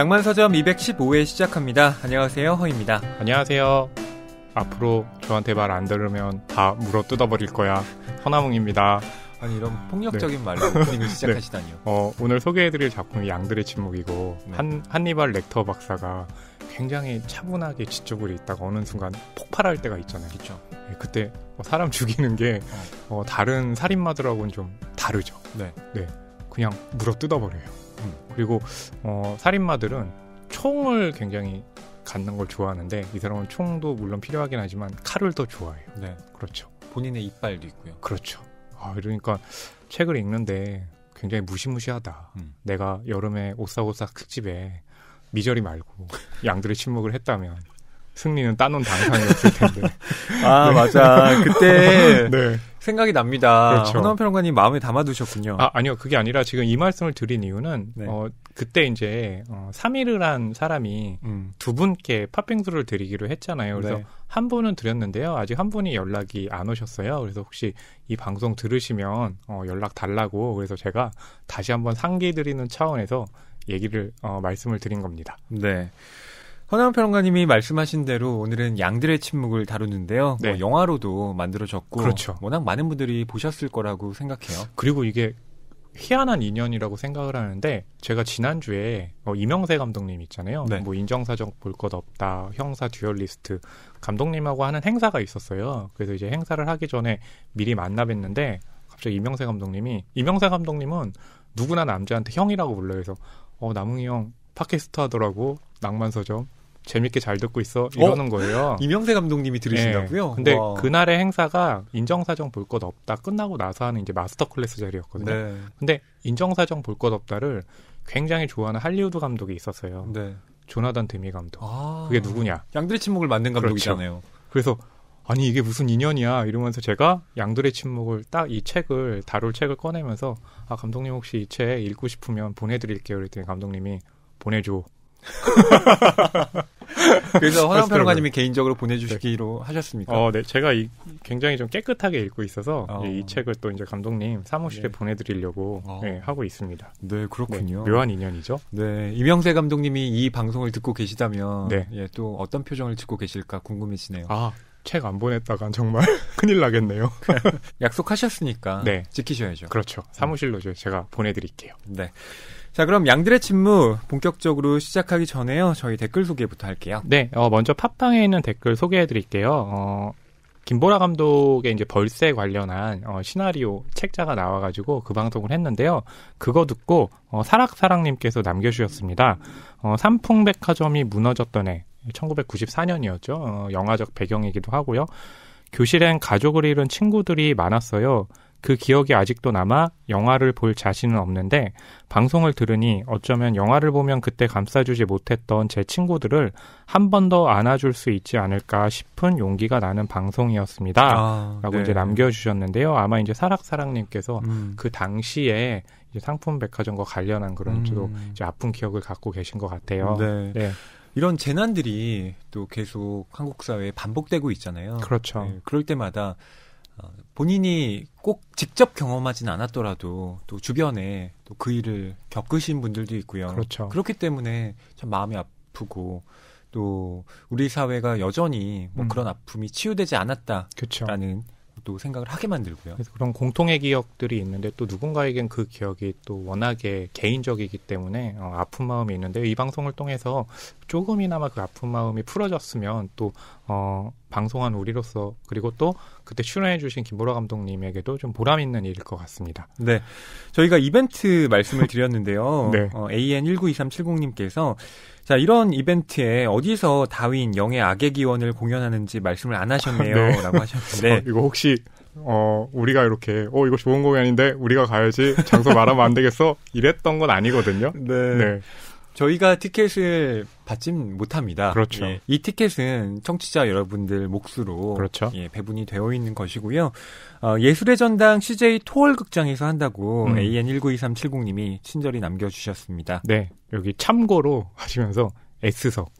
낭만서점 215회 시작합니다. 안녕하세요, 허입니다. 안녕하세요. 앞으로 저한테 말 안 들으면 다 물어 뜯어버릴 거야. 허나몽입니다. 아니 이런 폭력적인 네. 말로 오프닝을 네. 시작하시다니요. 네. 어, 오늘 소개해드릴 작품이 양들의 침묵이고 네. 한, 한니발 렉터 박사가 굉장히 차분하게 지적을 있다가 어느 순간 폭발할 때가 있잖아요. 그렇죠. 그때 뭐 사람 죽이는 게 어. 어, 다른 살인마들하고는 좀 다르죠. 네. 네. 그냥 물어 뜯어버려요. 그리고 어, 살인마들은 총을 굉장히 갖는 걸 좋아하는데 이 사람은 총도 물론 필요하긴 하지만 칼을 더 좋아해요. 네, 그렇죠. 본인의 이빨도 있고요. 그렇죠. 아, 이러니까 책을 읽는데 굉장히 무시무시하다. 음. 내가 여름에 오싹오싹 특집에 미저리 말고 양들의 침묵을 했다면 승리는 따놓은 당상이었을 텐데. 아, 네. 맞아. 그때 네. 생각이 납니다. 그렇죠. 허나원 평론가님 마음에 담아두셨군요. 아, 아니요. 그게 아니라 지금 이 말씀을 드린 이유는 네. 어, 그때 이제 어, 3일을한 사람이 음. 두 분께 팥빙수를 드리기로 했잖아요. 그래서 네. 한 분은 드렸는데요. 아직 한 분이 연락이 안 오셨어요. 그래서 혹시 이 방송 들으시면 어, 연락 달라고 그래서 제가 다시 한번 상기해 드리는 차원에서 얘기를 어, 말씀을 드린 겁니다. 네. 허남 평론가님이 말씀하신 대로 오늘은 양들의 침묵을 다루는데요. 뭐 네. 뭐 영화로도 만들어졌고 그렇죠. 워낙 많은 분들이 보셨을 거라고 생각해요. 그리고 이게 희한한 인연이라고 생각을 하는데 제가 지난주에 어, 이명세 감독님 있잖아요. 네. 뭐 인정사정 볼 것 없다, 형사 듀얼리스트 감독님하고 하는 행사가 있었어요. 그래서 이제 행사를 하기 전에 미리 만나 뵀는데 갑자기 이명세 감독님이 이명세 감독님은 누구나 남자한테 형이라고 불러요. 그래서 어 남웅이 형 팟캐스트 하더라고 낭만서점 재밌게 잘 듣고 있어 어? 이러는 어? 거예요. 이명세 감독님이 들으신다고요? 네. 근데 와. 그날의 행사가 인정사정 볼 것 없다 끝나고 나서 하는 이제 마스터 클래스 자리였거든요. 네. 근데 인정사정 볼 것 없다를 굉장히 좋아하는 할리우드 감독이 있었어요. 네. 조나단 데미 감독. 아. 그게 누구냐? 양들의 침묵을 만든 그렇죠. 감독이잖아요. 그렇죠. 그래서 아니 이게 무슨 인연이야 이러면서 제가 양들의 침묵을 딱 이 책을 다룰 책을 꺼내면서 아 감독님 혹시 이 책 읽고 싶으면 보내드릴게요. 그랬더니 감독님이 보내줘. 그래서 허상 평론가님이 개인적으로 보내주시기로 네. 하셨습니까? 어, 네. 제가 이, 굉장히 좀 깨끗하게 읽고 있어서 어. 이 책을 또 이제 감독님 사무실에 네. 보내드리려고 어. 네, 하고 있습니다. 네, 그렇군요. 네, 묘한 인연이죠. 네, 이명세 감독님이 이 방송을 듣고 계시다면 네. 예, 또 어떤 표정을 짓고 계실까 궁금해지네요. 아, 책 안 보냈다간 정말 큰일 나겠네요. 약속하셨으니까 네. 지키셔야죠. 그렇죠. 사무실로 제가 보내드릴게요. 네. 자, 그럼 양들의 침무 본격적으로 시작하기 전에요. 저희 댓글 소개부터 할게요. 네, 어, 먼저 팟빵에 있는 댓글 소개해 드릴게요. 어, 김보라 감독의 이제 벌새 관련한 어, 시나리오 책자가 나와가지고 그 방송을 했는데요. 그거 듣고 어, 사락사락님께서 남겨주셨습니다. 어, 삼풍백화점이 무너졌던 해 1994년이었죠. 어, 영화적 배경이기도 하고요. 교실엔 가족을 잃은 친구들이 많았어요. 그 기억이 아직도 남아 영화를 볼 자신은 없는데 방송을 들으니 어쩌면 영화를 보면 그때 감싸주지 못했던 제 친구들을 한 번 더 안아줄 수 있지 않을까 싶은 용기가 나는 방송이었습니다. 아, 라고 네. 이제 남겨주셨는데요. 아마 이제 사락사락님께서 음. 그 당시에 이제 상품 백화점과 관련한 그런 주로 음. 아픈 기억을 갖고 계신 것 같아요. 네. 네. 이런 재난들이 또 계속 한국 사회에 반복되고 있잖아요. 그렇죠. 네. 그럴 때마다 본인이 꼭 직접 경험하진 않았더라도 또 주변에 또 그 일을 겪으신 분들도 있고요. 그렇죠. 그렇기 때문에 참 마음이 아프고 또 우리 사회가 여전히 뭐 음. 그런 아픔이 치유되지 않았다라는 그렇죠. 또 생각을 하게 만들고요. 그래서 그런 공통의 기억들이 있는데 또 누군가에겐 그 기억이 또 워낙에 개인적이기 때문에 어, 아픈 마음이 있는데 이 방송을 통해서 조금이나마 그 아픈 마음이 풀어졌으면 또 어, 방송한 우리로서 그리고 또 그때 출연해 주신 김보라 감독님에게도 좀 보람 있는 일일 것 같습니다. 네. 저희가 이벤트 말씀을 드렸는데요. 네. 어, AN1922370님께서 자, 이런 이벤트에 어디서 다윈 영의 악의 기원을 공연하는지 말씀을 안 하셨네요. 네. 라고 하셨는데. 어, 이거 혹시, 어, 우리가 이렇게, 어, 이거 좋은 공연인데, 우리가 가야지, 장소 말하면 안 되겠어? 이랬던 건 아니거든요. 네. 네. 저희가 티켓을 받진 못합니다. 그렇죠. 예, 이 티켓은 청취자 여러분들 몫으로 그렇죠. 예, 배분이 되어 있는 것이고요. 어, 예술의 전당 CJ 토월극장에서 한다고 음. AN192370님이 친절히 남겨주셨습니다. 네, 여기 참고로 하시면서 S석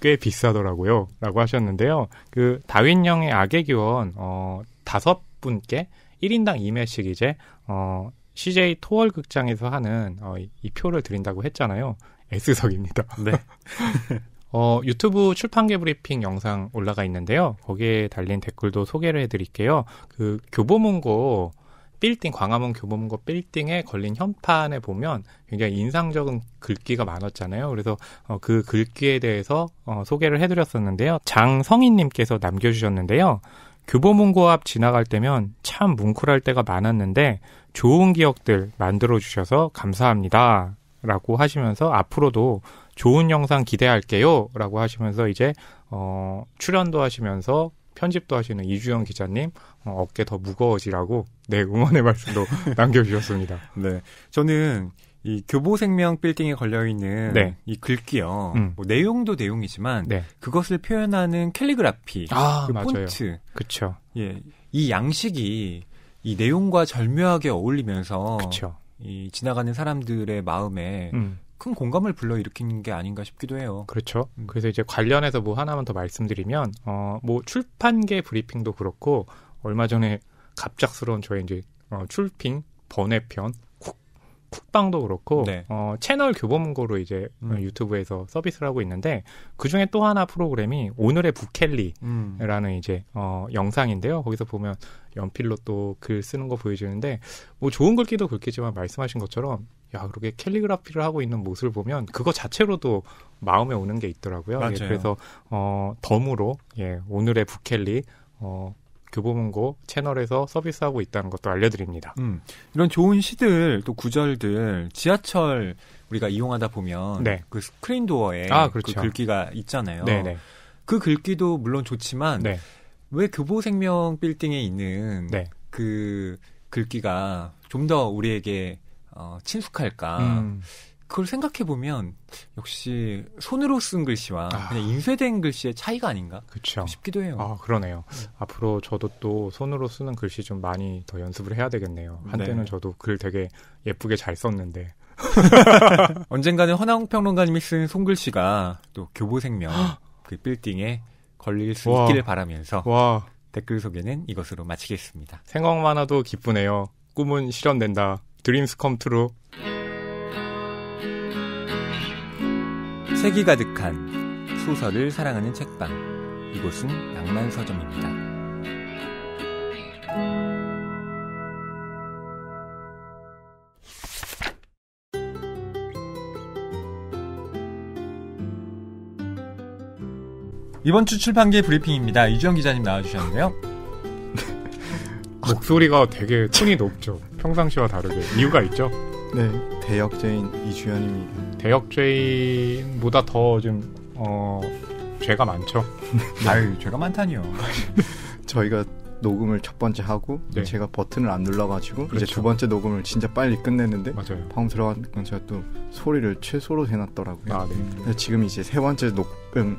꽤 비싸더라고요. 라고 하셨는데요. 그다윈영의 악의 기원 어, 다섯 분께 1인당 2매씩 이제 어, CJ 토월극장에서 하는 어, 이, 이 표를 드린다고 했잖아요. S석입니다. 네. 어, 유튜브 출판계 브리핑 영상 올라가 있는데요. 거기에 달린 댓글도 소개를 해드릴게요. 그 교보문고 빌딩, 광화문 교보문고 빌딩에 걸린 현판에 보면 굉장히 인상적인 글귀가 많았잖아요. 그래서 어, 그 글귀에 대해서 어, 소개를 해드렸었는데요. 장성인님께서 남겨주셨는데요. 교보문고 앞 지나갈 때면 참 뭉클할 때가 많았는데 좋은 기억들 만들어주셔서 감사합니다. 라고 하시면서 앞으로도 좋은 영상 기대할게요. 라고 하시면서 이제, 어, 출연도 하시면서 편집도 하시는 이주영 기자님, 어, 어깨 더 무거워지라고, 네, 응원의 말씀도 남겨주셨습니다. 네. 저는 이 교보생명 빌딩에 걸려있는 네. 이 글귀요. 음. 뭐 내용도 내용이지만 네. 그것을 표현하는 캘리그라피, 아, 그 맞아요. 폰트. 그쵸. 예. 이 양식이 이 내용과 절묘하게 어울리면서 그쵸. 이 지나가는 사람들의 마음에 음. 큰 공감을 불러일으키는게 아닌가 싶기도 해요. 그렇죠. 음. 그래서 이제 관련해서 뭐 하나만 더 말씀드리면 어뭐 출판계 브리핑도 그렇고 얼마 전에 갑작스러운 저의 이제 어 출핑 번외편 쿡방도 그렇고 네. 어, 채널 교보문고로 이제 어, 음. 유튜브에서 서비스를 하고 있는데 그 중에 또 하나 프로그램이 오늘의 부켈리라는 음. 이제 어, 영상인데요. 거기서 보면 연필로 또 글 쓰는 거 보여주는데 뭐 좋은 글귀도 글귀지만 말씀하신 것처럼 야 그렇게 캘리그라피를 하고 있는 모습을 보면 그거 자체로도 마음에 오는 게 있더라고요. 예, 맞아요. 예, 그래서 어, 덤으로 예, 오늘의 부켈리 어, 교보문고 그 그 채널에서 서비스하고 있다는 것도 알려드립니다. 음, 이런 좋은 시들 또 구절들 지하철 우리가 이용하다 보면 네. 그 스크린 도어에 아, 그렇죠. 그 글귀가 있잖아요. 네네. 그 글귀도 물론 좋지만 네. 왜 교보생명 빌딩에 있는 네. 그 글귀가 좀 더 우리에게 어, 친숙할까? 음. 그걸 생각해 보면 역시 손으로 쓴 글씨와 아. 그냥 인쇄된 글씨의 차이가 아닌가 그쵸. 싶기도 해요. 아 그러네요. 네. 앞으로 저도 또 손으로 쓰는 글씨 좀 많이 더 연습을 해야 되겠네요. 한때는 네. 저도 글 되게 예쁘게 잘 썼는데 언젠가는 허나홍평론가님이 쓴 손글씨가 또 교보생명 그 빌딩에 걸릴 수 와. 있기를 바라면서 와. 댓글 소개는 이것으로 마치겠습니다. 생각만 해도 기쁘네요. 꿈은 실현된다. 드림스 컴 트루. 책이 가득한 소설을 사랑하는 책방. 이곳은 낭만 서점입니다. 이번 주 출판계 브리핑입니다. 이주영 기자님 나와주셨는데요. 목소리가 되게 톤이 높죠. 평상시와 다르게 이유가 있죠. 네, 대역제인 이주연입니다. 대역죄보다더 좀, 어, 죄가 많죠. 아유, 죄가 많다니요. 저희가 녹음을 첫 번째 하고 네. 제가 버튼을 안 눌러가지고 그렇죠. 이제 두 번째 녹음을 진짜 빨리 끝냈는데 맞아요. 방금 들어간 건 제가 또 소리를 최소로 해놨더라고요. 아, 네. 지금 이제 세 번째 녹음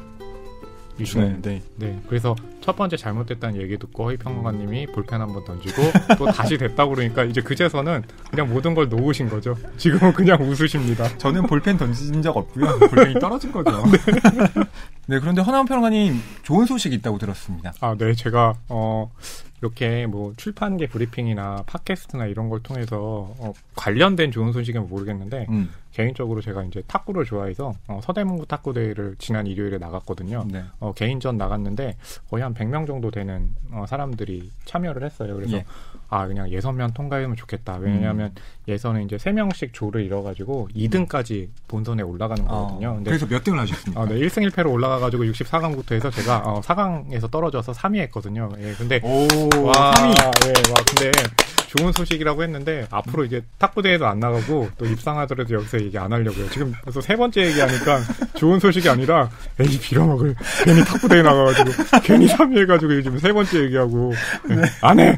이슈였는데 네 네. 네. 네. 그래서 첫 번째 잘못됐다는 얘기 듣고 허위평론가님이 볼펜 음. 한번 던지고 또 다시 됐다고 그러니까 이제 그제서는 그냥 모든 걸 놓으신 거죠. 지금은 그냥 웃으십니다. 저는 볼펜 던진 적 없고요. 볼펜이 떨어진 거죠. 네. 네. 그런데 허남 평론가님 좋은 소식이 있다고 들었습니다. 아, 네. 제가 어 이렇게 뭐 출판계 브리핑이나 팟캐스트나 이런 걸 통해서 어, 관련된 좋은 소식은 모르겠는데 음. 개인적으로 제가 이제 탁구를 좋아해서 어, 서대문구 탁구 대회를 지난 일요일에 나갔거든요. 네. 어, 개인전 나갔는데 거의 한 100명 정도 되는 어, 사람들이 참여를 했어요. 그래서 예. 아 그냥 예선면 통과하면 좋겠다. 왜냐하면 음. 예선은 이제 세 명씩 조를 이뤄가지고 2등까지 본선에 올라가는 아, 거거든요. 어, 근데, 그래서 몇 등을 하셨습니까? 어, 네, 1승 1패로 올라가가지고 64강부터 해서 제가 어, 4강에서 떨어져서 3위 했거든요. 예, 근데 오, 와, 3위. 예, 와, 근데 좋은 소식이라고 했는데 앞으로 이제 탁구대회도 안 나가고 또 입상하더라도 여기서 얘기 안 하려고요. 지금 그래서 세 번째 얘기하니까 좋은 소식이 아니라 에이 빌어먹을 괜히 탁구대회 나가가지고 괜히 3위 해가지고 지금 세 번째 얘기하고 네. 안 해.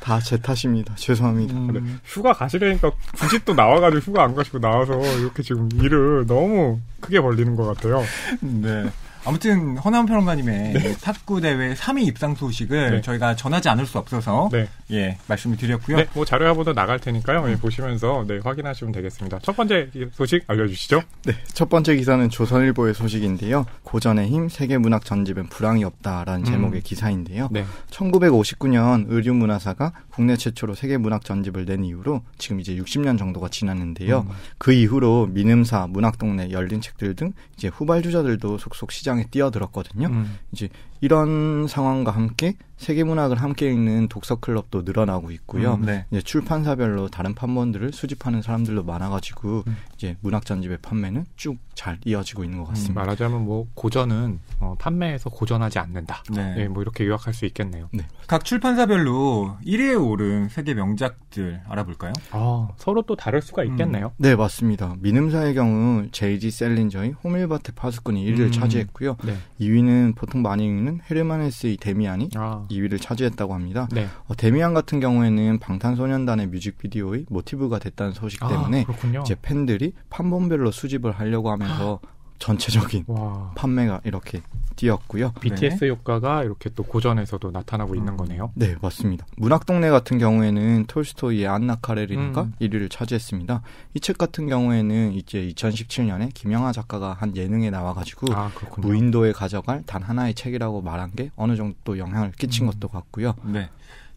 다제 탓입니다. 죄송합니다. 음. 그래. 네. 휴가 가시려니까 굳이 또 나와가지고 휴가 안 가시고 나와서 이렇게 지금 일을 너무 크게 벌리는 것 같아요. 네. 아무튼 허나운 평론가님의 네. 탁구 대회 3위 입상 소식을 네. 저희가 전하지 않을 수 없어서 네. 예 말씀을 드렸고요. 네, 뭐 자료야 보다 나갈 테니까요. 예, 음. 보시면서 네, 확인하시면 되겠습니다. 첫 번째 소식 알려주시죠. 네, 첫 번째 기사는 조선일보의 소식인데요. 고전의 힘 세계 문학 전집은 불황이 없다라는 음. 제목의 기사인데요. 1959년 의류문화사가 국내 최초로 세계 문학 전집을 낸 이후로 지금 이제 60년 정도가 지났는데요. 음. 그 이후로 민음사, 문학동네, 열린책들 등 이제 후발주자들도 속속 시장 시장에 뛰어들었거든요. 음. 이제 이런 상황과 함께 세계 문학을 함께 읽는 독서 클럽도 늘어나고 있고요. 음, 네. 이제 출판사별로 다른 판본들을 수집하는 사람들도 많아가지고 음. 이제 문학 전집의 판매는 쭉 잘 이어지고 있는 것 음, 같습니다. 음, 말하자면 뭐 고전은 어, 판매에서 고전하지 않는다. 네. 네. 뭐 이렇게 요약할 수 있겠네요. 네. 각 출판사별로 1위에 오른 세계 명작들 알아볼까요? 아, 서로 또 다를 수가 음. 있겠네요. 네 맞습니다. 민음사의 경우 제이지 셀린저의 호밀밭의 파스꾼이 1위를 음. 차지했고요. 2위는 보통 많이 읽는 있는 헤르만헤스의 데미안이 아. 2위를 차지했다고 합니다. 네. 어, 데미안 같은 경우에는 방탄소년단의 뮤직비디오의 모티브가 됐다는 소식 아, 때문에 아, 이제 팬들이 판본별로 수집을 하려고 하면서 아. 전체적인 와. 판매가 이렇게 뛰었고요. BTS 네. 효과가 이렇게 또 고전에서도 나타나고 음. 있는 거네요. 네, 맞습니다. 문학동네 같은 경우에는 톨스토이의 안나 카레리니가 음. 1위를 차지했습니다. 이 책 같은 경우에는 이제 2017년에 김영하 작가가 한 예능에 나와가지고 아, 무인도에 가져갈 단 하나의 책이라고 말한 게 어느 정도 영향을 끼친 음. 것도 같고요. 네.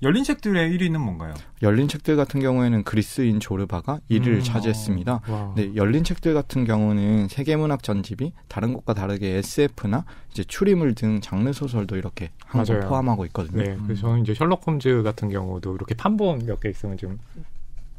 열린 책들의 1위는 뭔가요? 열린 책들 같은 경우에는 그리스인 조르바가 1위를 음, 차지했습니다. 아, 와. 네, 열린 책들 같은 경우는 세계문학 전집이 다른 것과 다르게 SF나 이제 추리물 등 장르 소설도 이렇게 한번 포함하고 있거든요. 네, 그래서 음. 저는 이제 셜록 홈즈 같은 경우도 이렇게 판본 몇 개 있으면 좀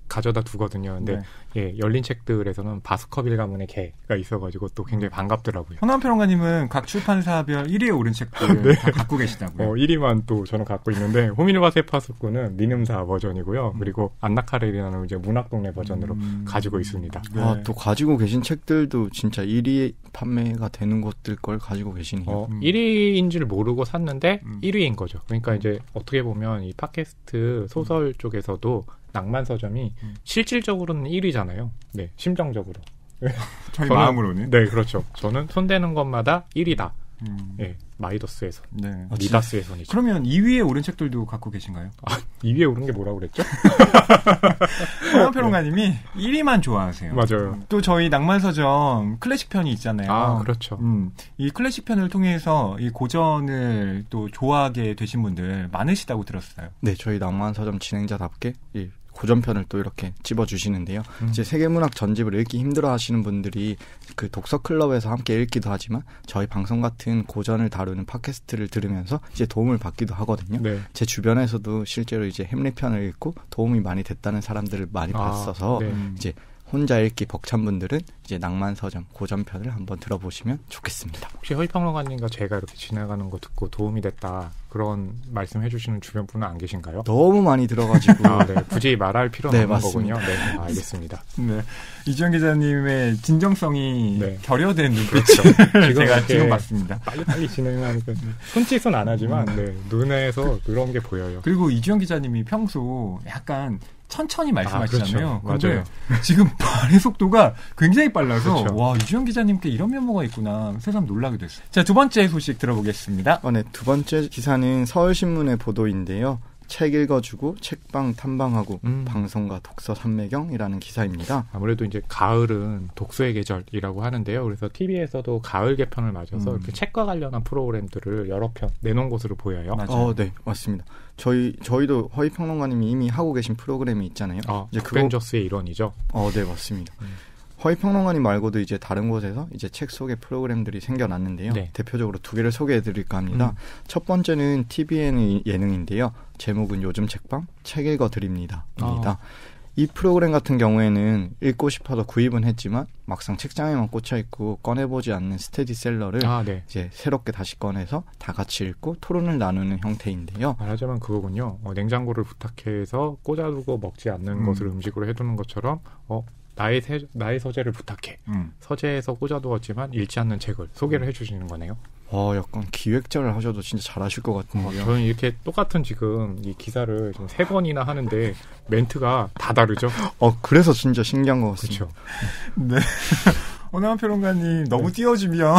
가져다 두거든요. 근데 네. 예, 열린 책들에서는 바스커빌 가문의 개가 있어가지고 또 굉장히 반갑더라고요. 현남 평론가님은 각 출판사별 1위에 오른 책들 네. 다 갖고 계시다고요? 어, 1위만 또 저는 갖고 있는데 호미누바세 파스쿠는 니음사 버전이고요. 음. 그리고 안나카레리라는 이제 문학동네 버전으로 음. 가지고 있습니다. 네. 아, 또 가지고 계신 책들도 진짜 1위 판매가 되는 것들 걸 가지고 계시네요. 어, 음. 1위인 줄 모르고 샀는데 1위인 음. 거죠. 그러니까 음. 이제 어떻게 보면 이 팟캐스트 소설 음. 쪽에서도 낭만 서점이 음. 실질적으로는 1위잖아요. 네, 심정적으로. 저희 마음으로는. 네, 그렇죠. 저는 손대는 것마다 1위다. 음. 네, 마이더스에서. 네. 아, 미다스에서는죠 그러면 2위에 오른 책들도 갖고 계신가요? 아, 2위에 오른 게 뭐라고 그랬죠? 황평론가님이 네. 1위만 좋아하세요. 맞아요. 또 저희 낭만서점 클래식 편이 있잖아요. 아, 그렇죠. 음, 이 클래식 편을 통해서 이 고전을 또 좋아하게 되신 분들 많으시다고 들었어요. 네, 저희 낭만서점 진행자답게 이 고전편을 또 이렇게 집어주시는데요. 음. 이제 세계문학 전집을 읽기 힘들어 하시는 분들이 그 독서클럽에서 함께 읽기도 하지만 저희 방송 같은 고전을 다루는 팟캐스트를 들으면서 이제 도움을 받기도 하거든요. 네. 제 주변에서도 실제로 이제 햄릿 편을 읽고 도움이 많이 됐다는 사람들을 많이 아, 봤어서 네. 이제 혼자 읽기 벅찬 분들은 이제 낭만 서점 고전편을 한번 들어보시면 좋겠습니다. 혹시 허위평론가님과 제가 이렇게 지나가는 거 듣고 도움이 됐다 그런 말씀해 주시는 주변 분은 안 계신가요? 너무 많이 들어가지고 아, 네. 굳이 말할 필요는 네, 없는 맞습니다. 거군요. 네, 아, 알겠습니다. 네, 이지영 기자님의 진정성이 네. 결여된 눈빛이 그렇죠. 제가 지금 봤습니다. 빨리 빨리 진행하니까 손짓은 안 하지만 음. 네, 눈에서 그런 게 보여요. 그리고 이지영 기자님이 평소 약간 천천히 말씀하시잖아요. 아, 그렇죠. 맞아요. 지금 발의 속도가 굉장히 빨라서 그렇죠. 와 유지영 기자님께 이런 면모가 있구나 새삼 놀라게 됐어요. 자두 번째 소식 들어보겠습니다. 어, 네, 두 번째 기사는 서울신문의 보도인데요. 책 읽어주고 책방 탐방하고 음. 방송과 독서 삼매경이라는 기사입니다. 아무래도 이제 가을은 독서의 계절이라고 하는데요. 그래서 TV에서도 가을 개편을 맞아서 음. 이렇게 책과 관련한 프로그램들을 여러 편 내놓은 것으로 보여요. 맞아요. 어, 네, 맞습니다. 저희 저희도 허위 평론가님이 이미 하고 계신 프로그램이 있잖아요. 어, 이제 그벤저스의 그거... 일원이죠. 어, 네, 맞습니다. 음. 허위 평론가님 말고도 이제 다른 곳에서 이제 책 소개 프로그램들이 생겨났는데요. 네. 대표적으로 두 개를 소개해 드릴까 합니다. 음. 첫 번째는 TVN 예능인데요. 제목은 요즘 책방 책 읽어 드립니다. 입니다. 아. 이 프로그램 같은 경우에는 읽고 싶어서 구입은 했지만 막상 책장에만 꽂혀 있고 꺼내보지 않는 스테디셀러를 아, 네. 이제 새롭게 다시 꺼내서 다 같이 읽고 토론을 나누는 형태인데요. 말하자면 그거군요. 어, 냉장고를 부탁해서 꽂아두고 먹지 않는 음. 것을 음식으로 해두는 것처럼 어 나의 세, 나의 서재를 부탁해 음. 서재에서 꽂아두었지만 읽지 않는 책을 소개를 음. 해주시는 거네요. 아, 약간 기획자를 하셔도 진짜 잘하실 것 같은데요. 어, 저는 이렇게 똑같은 지금 이 기사를 세 번이나 하는데 멘트가 다 다르죠. 어, 그래서 진짜 신기한 것 같습니다. 그렇죠. 네. 오나만 평론가님 너무 네. 띄워주면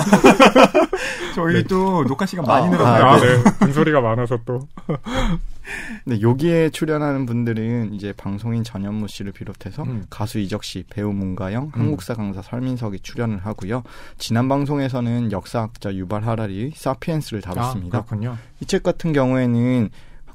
저희 네. 또 녹화 시간 아, 많이 아, 늘었나요 아, 네. 빈소리가 네. 많아서 또. 근데 네, 여기에 출연하는 분들은 이제 방송인 전현무 씨를 비롯해서 음. 가수 이적 씨, 배우 문가영, 음. 한국사 강사 설민석이 출연을 하고요. 지난 방송에서는 역사학자 유발 하라리 사피엔스를 아, 다뤘습니다. 아, 이책 같은 경우에는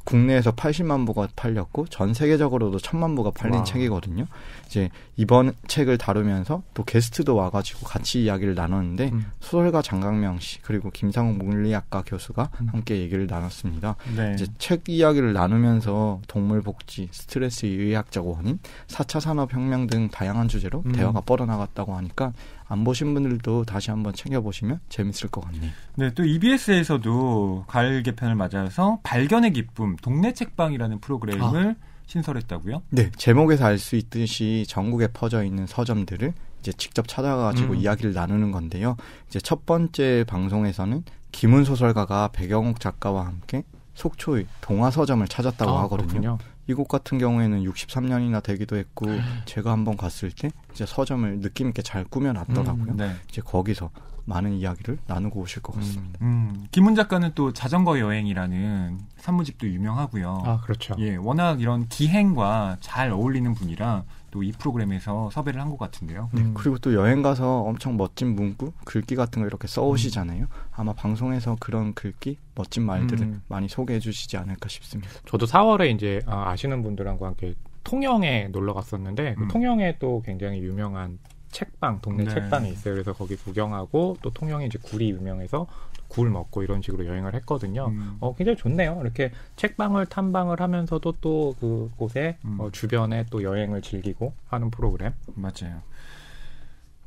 국내에서 80만 부가 팔렸고 전 세계적으로도 1000만 부가 팔린 와. 책이거든요. 이제 이번 책을 다루면서 또 게스트도 와가지고 같이 이야기를 나눴는데 음. 소설가 장강명 씨 그리고 김상욱 물리학과 교수가 음. 함께 얘기를 나눴습니다. 네. 이제 책 이야기를 나누면서 동물 복지, 스트레스 의학적 원인, 4차 산업 혁명 등 다양한 주제로 음. 대화가 뻗어나갔다고 하니까 안 보신 분들도 다시 한번 챙겨보시면 재밌을 것 같네요. 네, 또 EBS에서도 가을 개편을 맞아서 발견의 기쁨 동네 책방이라는 프로그램을 아. 신설했다고요? 네, 제목에서 알 수 있듯이 전국에 퍼져 있는 서점들을 이제 직접 찾아가지고 음. 이야기를 나누는 건데요. 이제 첫 번째 방송에서는 김은 소설가가 배경옥 작가와 함께 속초의 동화 서점을 찾았다고 아, 하거든요. 그렇군요. 이곳 같은 경우에는 63년이나 되기도 했고 아. 제가 한번 갔을 때 이제 서점을 느낌 있게 잘 꾸며놨더라고요. 음, 네. 이제 거기서 많은 이야기를 나누고 오실 것 같습니다. 음, 음. 김훈 작가는 또 자전거 여행이라는 산문집도 유명하고요. 아 그렇죠. 예, 워낙 이런 기행과 잘 어울리는 분이라 또이 프로그램에서 섭외를 한 것 같은데요. 네, 음. 그리고 또 여행 가서 엄청 멋진 문구, 글귀 같은 거 이렇게 써오시잖아요. 아마 방송에서 그런 글귀, 멋진 말들을 음. 많이 소개해 주시지 않을까 싶습니다. 저도 4월에 이제 아, 아시는 분들하고 함께 통영에 놀러 갔었는데 그 음. 통영에 또 굉장히 유명한 책방 동네 네. 책방이 있어요. 그래서 거기 구경하고 또 통영에 이제 굴이 유명해서 굴 먹고 이런 식으로 여행을 했거든요. 음. 어, 굉장히 좋네요. 이렇게 책방을 탐방을 하면서도 또 그곳에 음. 어, 주변에 또 여행을 즐기고 하는 프로그램. 맞아요.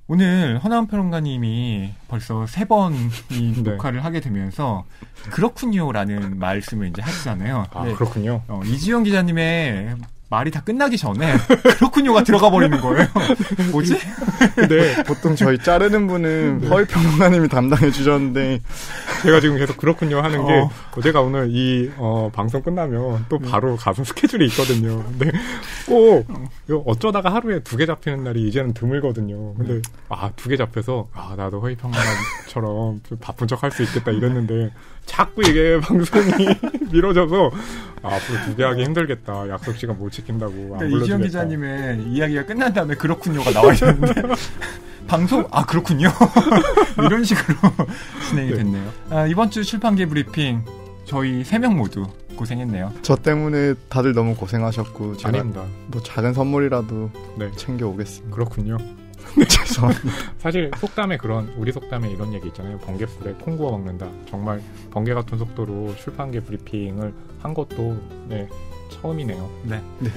오늘 허나운 평론가님이 벌써 세 번이 네. 녹화를 하게 되면서 그렇군요라는 말씀을 이제 하시잖아요. 아 네. 그렇군요. 어, 이지영 기자님의 말이 다 끝나기 전에 그렇군요가 들어가 버리는 거예요. 뭐지? 네. 보통 저희 자르는 분은 네. 허위평론가님이 담당해 주셨는데 제가 지금 계속 그렇군요 하는 게 어. 어제가 그 오늘 이 어, 방송 끝나면 또 네. 바로 음. 가서 스케줄이 있거든요. 근데 꼭 어쩌다가 하루에 두 개 잡히는 날이 이제는 드물거든요. 근데 네. 아두 개 잡혀서 아 나도 허위평론가처럼 바쁜 척 할 수 있겠다 이랬는데 자꾸 이게 방송이 미뤄져서 아, 앞으로 두개 하기 힘들겠다. 약속 시간 못 지킨다고. 그러니까 이지영 기자님의 이야기가 끝난 다음에 그렇군요가 나와 있는데 방송 아 그렇군요 이런 식으로 진행이 네. 됐네요. 아, 이번 주 출판계 브리핑 저희 세 명 모두 고생했네요. 저 때문에 다들 너무 고생하셨고 제가 아닙니다. 뭐 작은 선물이라도 네. 챙겨 오겠습니다. 그렇군요. 그래서 사실 속담에 그런 우리 속담에 이런 얘기 있잖아요. 번개불에 콩 구워 먹는다. 정말 번개 같은 속도로 출판계 브리핑을 한 것도 네, 처음이네요. 네. 네.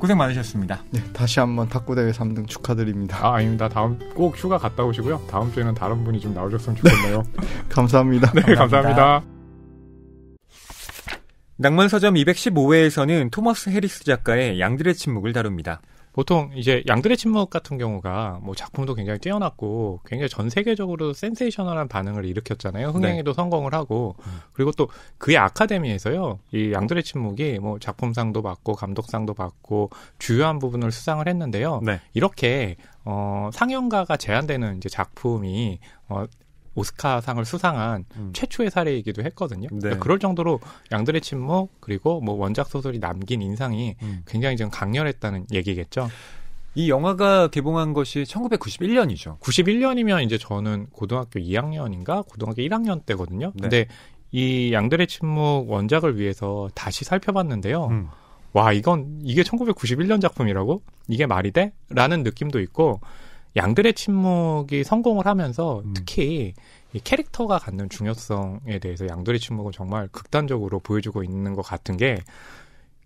고생 많으셨습니다. 네, 다시 한번 탁구 대회 3등 축하드립니다. 아, 아닙니다. 다음 꼭 휴가 갔다 오시고요. 다음 주에는 다른 분이 좀 나오셨으면 좋겠네요. 감사합니다. 네, 감사합니다. 감사합니다. 낭만서점 215회에서는 토머스 해리스 작가의 양들의 침묵을 다룹니다. 보통 이제 양들의 침묵 같은 경우가 뭐 작품도 굉장히 뛰어났고 굉장히 전 세계적으로 센세이셔널한 반응을 일으켰잖아요. 흥행에도 네. 성공을 하고 음. 그리고 또 그의 아카데미에서요. 이 양들의 침묵이 뭐 작품상도 받고 감독상도 받고 주요한 부분을 수상을 했는데요. 네. 이렇게 어 상영가가 제한되는 이제 작품이 어 오스카상을 수상한 음. 최초의 사례이기도 했거든요. 네. 그러니까 그럴 정도로 양들의 침묵 그리고 뭐 원작 소설이 남긴 인상이 음. 굉장히 지금 강렬했다는 얘기겠죠. 이 영화가 개봉한 것이 1991년이죠. 91년이면 이제 저는 고등학교 2학년인가 고등학교 1학년 때거든요. 네. 근데 이 양들의 침묵 원작을 위해서 다시 살펴봤는데요. 음. 와, 이건 이게 1991년 작품이라고? 이게 말이 돼? 라는 느낌도 있고 양들의 침묵이 성공을 하면서 음. 특히 이 캐릭터가 갖는 중요성에 대해서 양들의 침묵은 정말 극단적으로 보여주고 있는 것 같은 게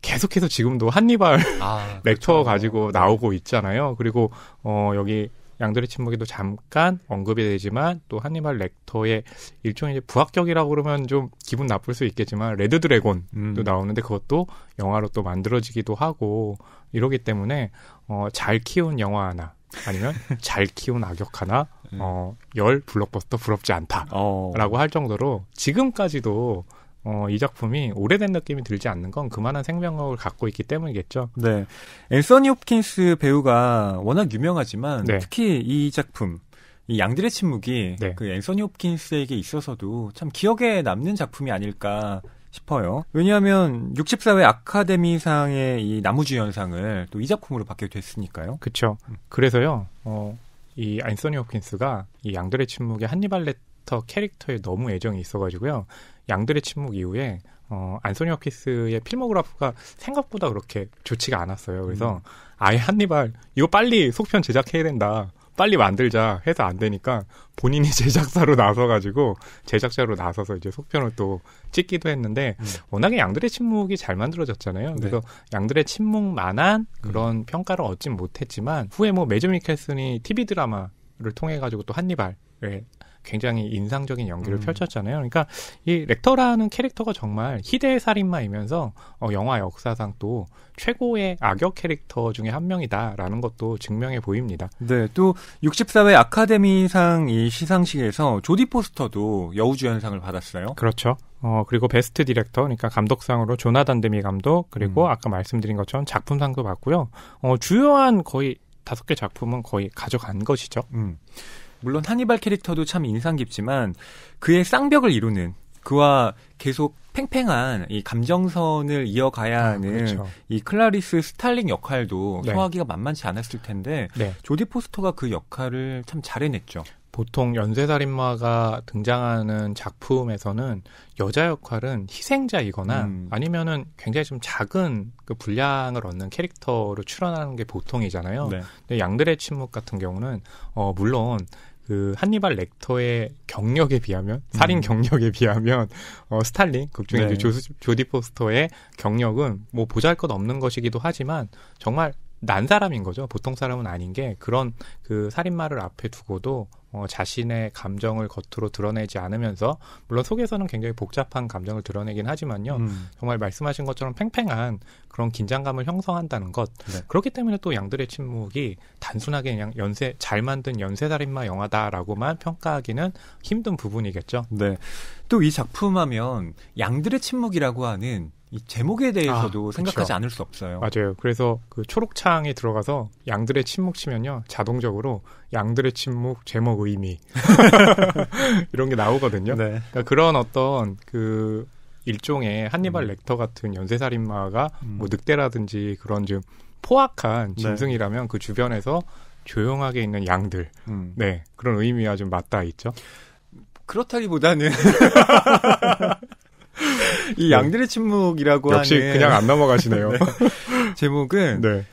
계속해서 지금도 한니발 아, 렉터 그렇죠. 가지고 나오고 있잖아요. 그리고 어 여기 양들의 침묵에도 잠깐 언급이 되지만 또 한니발 렉터의 일종의 부합격이라고 그러면 좀 기분 나쁠 수 있겠지만 레드 드래곤도 음. 나오는데 그것도 영화로 또 만들어지기도 하고 이러기 때문에 어잘 키운 영화 하나 아니면 잘 키운 악역 하나 음. 어, 열 블록버스터 부럽지 않다라고 어. 할 정도로 지금까지도 어, 이 작품이 오래된 느낌이 들지 않는 건 그만한 생명력을 갖고 있기 때문이겠죠. 네. 앤서니 홉킨스 배우가 워낙 유명하지만 네. 특히 이 작품 이 양들의 침묵이 네. 그 앤서니 홉킨스에게 있어서도 참 기억에 남는 작품이 아닐까 싶어요. 왜냐하면 64회 아카데미상의 이 나무주연상을 또 이 작품으로 받게 됐으니까요. 그렇죠. 그래서요. 어, 이 안소니 호킨스가 이 양들의 침묵의 한니발 레터 캐릭터에 너무 애정이 있어가지고요. 양들의 침묵 이후에 어, 안소니 호킨스의 필모그래프가 생각보다 그렇게 좋지가 않았어요. 그래서 음. 아예 한니발 이거 빨리 속편 제작해야 된다. 빨리 만들자 해서 안 되니까 본인이 제작사로 나서가지고 제작자로 나서서 이제 속편을 또 찍기도 했는데 음. 워낙에 양들의 침묵이 잘 만들어졌잖아요. 네. 그래서 양들의 침묵만한 음. 그런 음. 평가를 얻진 못했지만 후에 뭐 매즈 미켈슨이 TV 드라마를 통해 가지고 또 한니발 예, 굉장히 인상적인 연기를 음. 펼쳤잖아요. 그러니까 이 렉터라는 캐릭터가 정말 희대의 살인마이면서 어, 영화 역사상 또 최고의 악역 캐릭터 중에 한 명이다라는 것도 증명해 보입니다. 네, 또 64회 아카데미상 이 시상식에서 조디 포스터도 여우주연상을 받았어요. 그렇죠. 어, 그리고 베스트 디렉터, 그러니까 감독상으로 조나단 데미 감독, 그리고 음. 아까 말씀드린 것처럼 작품상도 받고요. 어, 주요한 거의 다섯 개 작품은 거의 가져간 것이죠. 음. 물론 한니발 캐릭터도 참 인상 깊지만 그의 쌍벽을 이루는 그와 계속 팽팽한 이 감정선을 이어가야 아, 하는 아, 그렇죠. 이 클라리스 스탈링 역할도 네. 소화기가 만만치 않았을 텐데 네. 조디 포스터가 그 역할을 참 잘해냈죠. 보통 연쇄살인마가 등장하는 작품에서는 여자 역할은 희생자이거나 음. 아니면은 굉장히 좀 작은 그 분량을 얻는 캐릭터로 출연하는 게 보통이잖아요. 네. 근데 양들의 침묵 같은 경우는 어 물론 그 한니발 렉터의 경력에 비하면 살인 음. 경력에 비하면 어 스탈린 극중에 네. 조디 포스터의 경력은 뭐 보잘것없는 것이기도 하지만 정말 난 사람인 거죠. 보통 사람은 아닌 게 그런 그 살인마를 앞에 두고도 어, 자신의 감정을 겉으로 드러내지 않으면서 물론 속에서는 굉장히 복잡한 감정을 드러내긴 하지만요. 음. 정말 말씀하신 것처럼 팽팽한 그런 긴장감을 형성한다는 것. 네. 그렇기 때문에 또 양들의 침묵이 단순하게 그냥 연쇄 잘 만든 연쇄살인마 영화다라고만 평가하기는 힘든 부분이겠죠. 네. 또 이 작품하면 양들의 침묵이라고 하는 이 제목에 대해서도 아, 생각하지 않을 수 없어요. 맞아요. 그래서 그 초록창에 들어가서 양들의 침묵 치면요. 자동적으로 양들의 침묵 제목 의미 이런 게 나오거든요. 네. 그러니까 그런 어떤 그 일종의 한니발 음. 렉터 같은 연쇄살인마가 음. 뭐 늑대라든지 그런 좀 포악한 네. 짐승이라면 네. 그 주변에서 조용하게 있는 양들, 음. 네 그런 의미와 좀 맞닿아 있죠. 그렇다기보다는 이 네. 양들의 침묵이라고 역시 하는 그냥 안 넘어가시네요. 네. 제목은 네.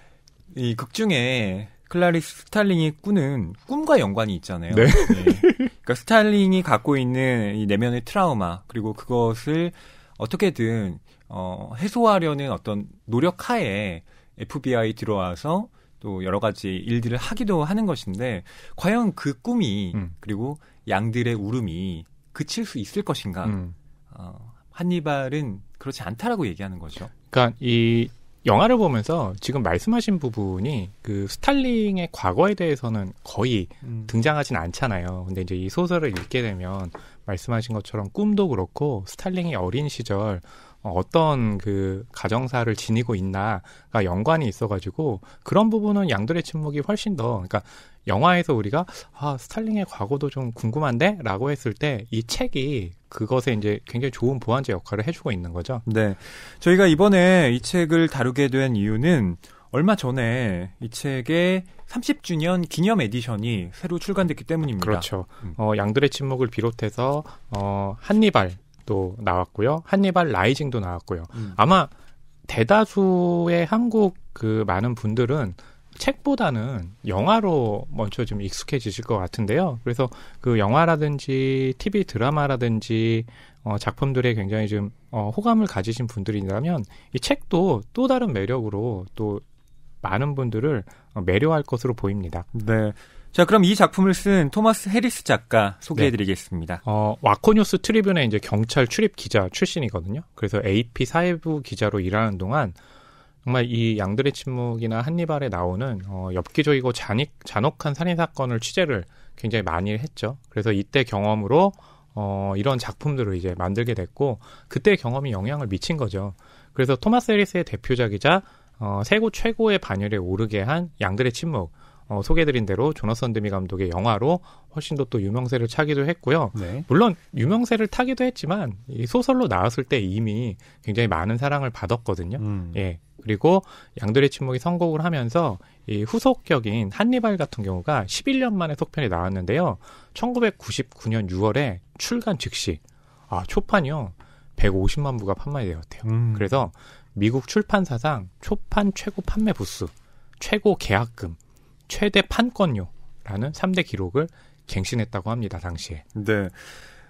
이 극중에 클라리스 스탈링이 꾸는 꿈과 연관이 있잖아요. 네. 네. 그러니까 스탈링이 갖고 있는 이 내면의 트라우마 그리고 그것을 어떻게든 어, 해소하려는 어떤 노력하에 FBI 들어와서 또 여러 가지 일들을 하기도 하는 것인데 과연 그 꿈이 음. 그리고 양들의 울음이 그칠 수 있을 것인가? 음. 어, 한니발은 그렇지 않다라고 얘기하는 거죠. 그러니까 이 영화를 보면서 지금 말씀하신 부분이 그 스탈링의 과거에 대해서는 거의 음. 등장하진 않잖아요. 근데 이제 이 소설을 읽게 되면 말씀하신 것처럼 꿈도 그렇고 스탈링이 어린 시절 어, 어떤 그 가정사를 지니고 있나가 연관이 있어가지고 그런 부분은 양들의 침묵이 훨씬 더 그러니까 영화에서 우리가 아 스탈링의 과거도 좀 궁금한데라고 했을 때 이 책이 그것에 이제 굉장히 좋은 보완제 역할을 해주고 있는 거죠. 네, 저희가 이번에 이 책을 다루게 된 이유는 얼마 전에 이 책의 30주년 기념 에디션이 새로 출간됐기 때문입니다. 그렇죠. 음. 어, 양들의 침묵을 비롯해서 어, 한니발 또 나왔고요. 한니발 라이징도 나왔고요. 음. 아마 대다수의 한국 그 많은 분들은 책보다는 영화로 먼저 좀 익숙해지실 것 같은데요. 그래서 그 영화라든지 TV 드라마라든지 어, 작품들에 굉장히 좀 어, 호감을 가지신 분들이라면 이 책도 또 다른 매력으로 또 많은 분들을 어, 매료할 것으로 보입니다. 네. 자, 그럼 이 작품을 쓴 토마스 해리스 작가 소개해드리겠습니다. 네. 어, 와코뉴스 트리뷴의 이제 경찰 출입 기자 출신이거든요. 그래서 AP 사회부 기자로 일하는 동안 정말 이 양들의 침묵이나 한니발에 나오는 어, 엽기적이고 잔익, 잔혹한 살인 사건을 취재를 굉장히 많이 했죠. 그래서 이때 경험으로 어, 이런 작품들을 이제 만들게 됐고 그때 경험이 영향을 미친 거죠. 그래서 토마스 해리스의 대표작이자 어, 세고 최고의 반열에 오르게 한 양들의 침묵. 어, 소개드린 해 대로 조나선 드미 감독의 영화로 훨씬 더 또 유명세를 차기도 했고요. 네. 물론 유명세를 타기도 했지만 이 소설로 나왔을 때 이미 굉장히 많은 사랑을 받았거든요. 음. 예. 그리고 양들의 침묵이 선곡을 하면서 이 후속격인 한니발 같은 경우가 11년 만에 속편이 나왔는데요. 1999년 6월에 출간 즉시 아 초판이요 150만 부가 판매되었대요. 음. 그래서 미국 출판사상 초판 최고 판매 부수, 최고 계약금 최대 판권료라는 3대 기록을 갱신했다고 합니다. 당시에. 네.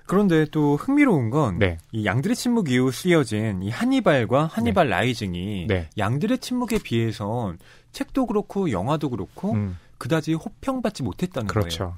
그런데 또 흥미로운 건이 네. 양들의 침묵 이후 쓰여진 이 한니발과 한니발 네. 라이징이 네. 양들의 침묵에 비해선 책도 그렇고 영화도 그렇고 음. 그다지 호평받지 못했다는 그렇죠. 거예요.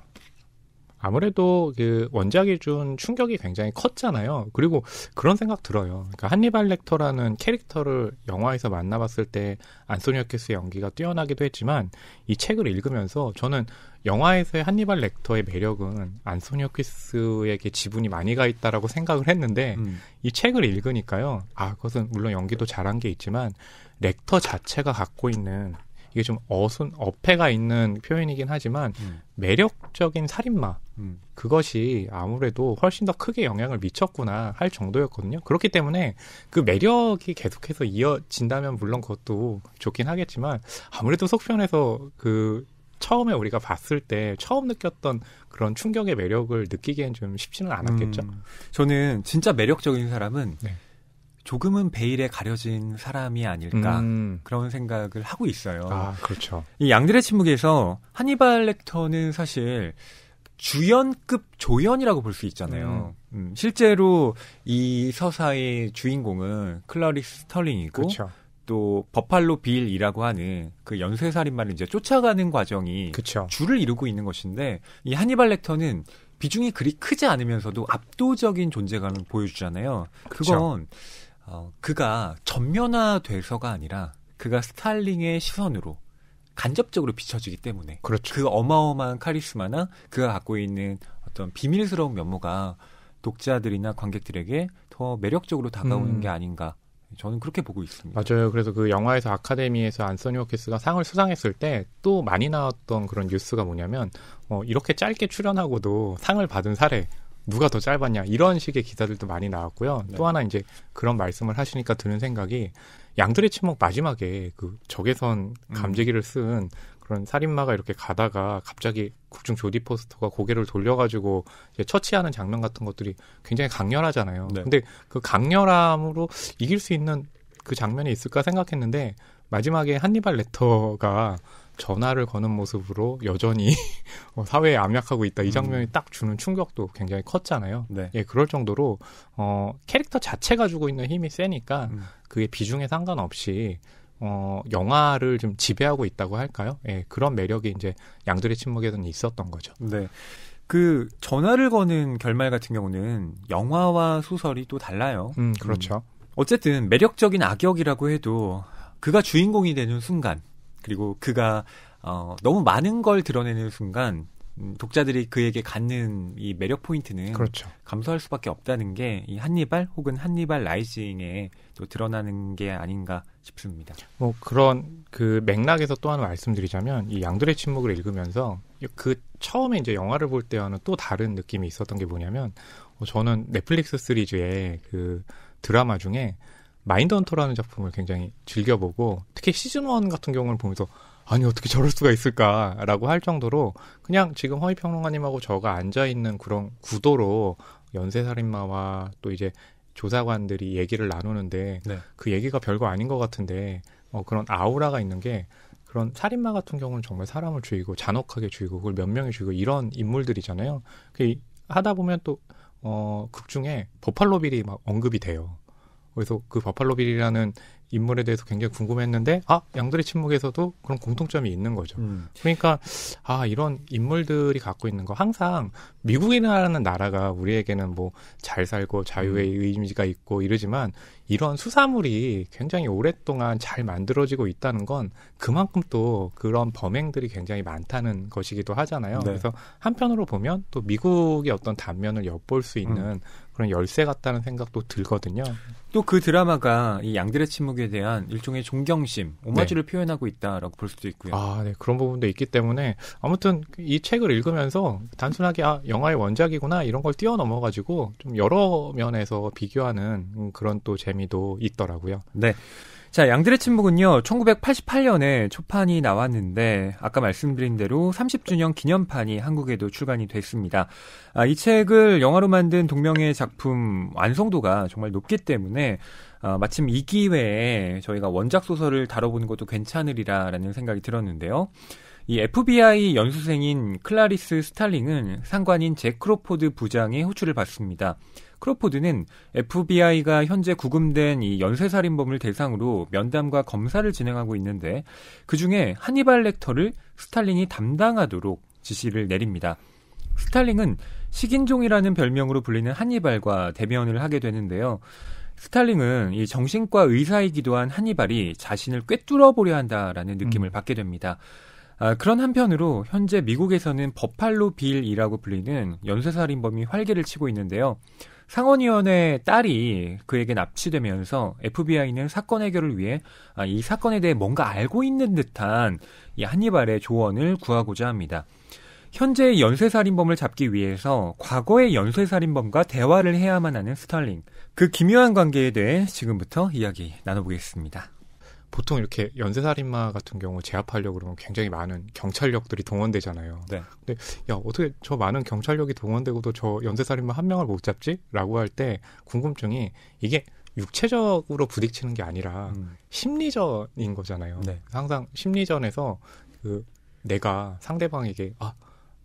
아무래도 그 원작이 준 충격이 굉장히 컸잖아요. 그리고 그런 생각 들어요. 그러니까 한니발 렉터라는 캐릭터를 영화에서 만나봤을 때 안소니오 키스의 연기가 뛰어나기도 했지만 이 책을 읽으면서 저는 영화에서의 한니발 렉터의 매력은 안소니오 키스에게 지분이 많이 가 있다라고 생각을 했는데 음. 이 책을 읽으니까요. 아, 그것은 물론 연기도 잘한 게 있지만 렉터 자체가 갖고 있는 이게 좀 어순 어폐가 있는 표현이긴 하지만 음. 매력적인 살인마 음. 그것이 아무래도 훨씬 더 크게 영향을 미쳤구나 할 정도였거든요. 그렇기 때문에 그 매력이 계속해서 이어진다면 물론 그것도 좋긴 하겠지만 아무래도 속편에서 그 처음에 우리가 봤을 때 처음 느꼈던 그런 충격의 매력을 느끼기엔 좀 쉽지는 않았겠죠. 음, 저는 진짜 매력적인 사람은 네. 조금은 베일에 가려진 사람이 아닐까 음. 그런 생각을 하고 있어요. 아, 그렇죠. 이 양들의 침묵에서 하니발 렉터는 사실 주연급 조연이라고 볼 수 있잖아요. 음. 음, 실제로 이 서사의 주인공은 클라리스 스털링이고 그쵸. 그렇죠. 또 버팔로 빌이라고 하는 그 연쇄살인마를 이제 쫓아가는 과정이 그쵸. 그렇죠. 줄을 이루고 있는 것인데 이 하니발 렉터는 비중이 그리 크지 않으면서도 압도적인 존재감을 보여주잖아요. 그렇죠. 그건 그쵸. 어, 그가 전면화돼서가 아니라 그가 스타일링의 시선으로 간접적으로 비춰지기 때문에 그렇죠. 그 어마어마한 카리스마나 그가 갖고 있는 어떤 비밀스러운 면모가 독자들이나 관객들에게 더 매력적으로 다가오는 음. 게 아닌가 저는 그렇게 보고 있습니다. 맞아요. 그래서 그 영화에서 아카데미에서 안소니 호키스가 상을 수상했을 때 또 많이 나왔던 그런 뉴스가 뭐냐면 어, 이렇게 짧게 출연하고도 상을 받은 사례 누가 더 짧았냐 이런 식의 기사들도 많이 나왔고요. 네. 또 하나 이제 그런 말씀을 하시니까 드는 생각이 양들의 침묵 마지막에 그 적외선 음. 감지기를 쓴 그런 살인마가 이렇게 가다가 갑자기 국중 조디 포스터가 고개를 돌려가지고 이제 처치하는 장면 같은 것들이 굉장히 강렬하잖아요. 네. 근데 그 강렬함으로 이길 수 있는 그 장면이 있을까 생각했는데 마지막에 한니발 레터가 전화를 거는 모습으로 여전히 어, 사회에 암약하고 있다 이 음. 장면이 음. 딱 주는 충격도 굉장히 컸잖아요. 네. 예, 그럴 정도로 어, 캐릭터 자체가 주고 있는 힘이 세니까 음. 그게 비중에 상관없이 어, 영화를 좀 지배하고 있다고 할까요? 예, 그런 매력이 이제 양들의 침묵에는 있었던 거죠. 네. 그 전화를 거는 결말 같은 경우는 영화와 소설이 또 달라요. 음, 그렇죠. 음. 어쨌든 매력적인 악역이라고 해도 그가 주인공이 되는 순간 그리고 그가 어, 너무 많은 걸 드러내는 순간 음, 독자들이 그에게 갖는 이 매력 포인트는 그렇죠. 감소할 수밖에 없다는 게이 한니발 혹은 한니발 라이징에 또 드러나는 게 아닌가 싶습니다. 뭐 그런 그 맥락에서 또 하나 말씀드리자면 이 양들의 침묵을 읽으면서 그 처음에 이제 영화를 볼 때와는 또 다른 느낌이 있었던 게 뭐냐면 뭐 저는 넷플릭스 시리즈의 그 드라마 중에 마인드헌터라는 작품을 굉장히 즐겨보고 특히 시즌 원 같은 경우를 보면서 아니 어떻게 저럴 수가 있을까라고 할 정도로 그냥 지금 허위 평론가님하고 저가 앉아 있는 그런 구도로 연쇄살인마와 또 이제 조사관들이 얘기를 나누는데 네. 그 얘기가 별거 아닌 것 같은데 어, 그런 아우라가 있는 게 그런 살인마 같은 경우는 정말 사람을 죽이고 잔혹하게 죽이고 그걸 몇 명이 죽이고 이런 인물들이잖아요. 그 하다 보면 또 어, 극 중에 버팔로 빌이 막 언급이 돼요. 그래서 그 버팔로 빌이라는 인물에 대해서 굉장히 궁금했는데 아 양들의 침묵에서도 그런 공통점이 있는 거죠. 음. 그러니까 아 이런 인물들이 갖고 있는 거 항상 미국이라는 나라가 우리에게는 뭐 잘 살고 자유의 의미가 음. 있고 이러지만 이런 수사물이 굉장히 오랫동안 잘 만들어지고 있다는 건 그만큼 또 그런 범행들이 굉장히 많다는 것이기도 하잖아요. 네. 그래서 한편으로 보면 또 미국의 어떤 단면을 엿볼 수 있는 음. 그런 열쇠 같다는 생각도 들거든요. 또 그 드라마가 이 양들의 침묵에 대한 일종의 존경심, 오마주를 네. 표현하고 있다라고 볼 수도 있고요. 아, 네. 그런 부분도 있기 때문에 아무튼 이 책을 읽으면서 단순하게 아, 영화의 원작이구나 이런 걸 뛰어넘어 가지고 좀 여러 면에서 비교하는 그런 또 재미도 있더라고요. 네. 자, 양들의 침묵은요, 1988년에 초판이 나왔는데, 아까 말씀드린 대로 30주년 기념판이 한국에도 출간이 됐습니다. 아, 이 책을 영화로 만든 동명의 작품 완성도가 정말 높기 때문에, 아, 마침 이 기회에 저희가 원작 소설을 다뤄보는 것도 괜찮으리라라는 생각이 들었는데요. 이 FBI 연수생인 클라리스 스탈링은 상관인 제크로포드 부장의 호출을 받습니다. 크로포드는 FBI가 현재 구금된 이 연쇄살인범을 대상으로 면담과 검사를 진행하고 있는데 그 중에 하니발 렉터를 스탈린이 담당하도록 지시를 내립니다. 스탈링은 식인종이라는 별명으로 불리는 하니발과 대면을 하게 되는데요. 스탈링은 이 정신과 의사이기도 한하니발이 자신을 꿰뚫어 보려 한다라는 느낌을 음. 받게 됩니다. 아, 그런 한편으로 현재 미국에서는 버팔로 빌이라고 불리는 연쇄살인범이 활개를 치고 있는데요. 상원의원의 딸이 그에게 납치되면서 FBI는 사건 해결을 위해 아, 이 사건에 대해 뭔가 알고 있는 듯한 이 한니발의 조언을 구하고자 합니다. 현재의 연쇄살인범을 잡기 위해서 과거의 연쇄살인범과 대화를 해야만 하는 스탈링. 그 기묘한 관계에 대해 지금부터 이야기 나눠보겠습니다. 보통 이렇게 연쇄살인마 같은 경우 제압하려고 그러면 굉장히 많은 경찰력들이 동원되잖아요. 네. 근데 야 어떻게 저 많은 경찰력이 동원되고도 저 연쇄살인마 한 명을 못 잡지?라고 할 때 궁금증이 이게 육체적으로 부딪치는게 아니라 음. 심리전인 거잖아요. 네. 항상 심리전에서 그 내가 상대방에게 아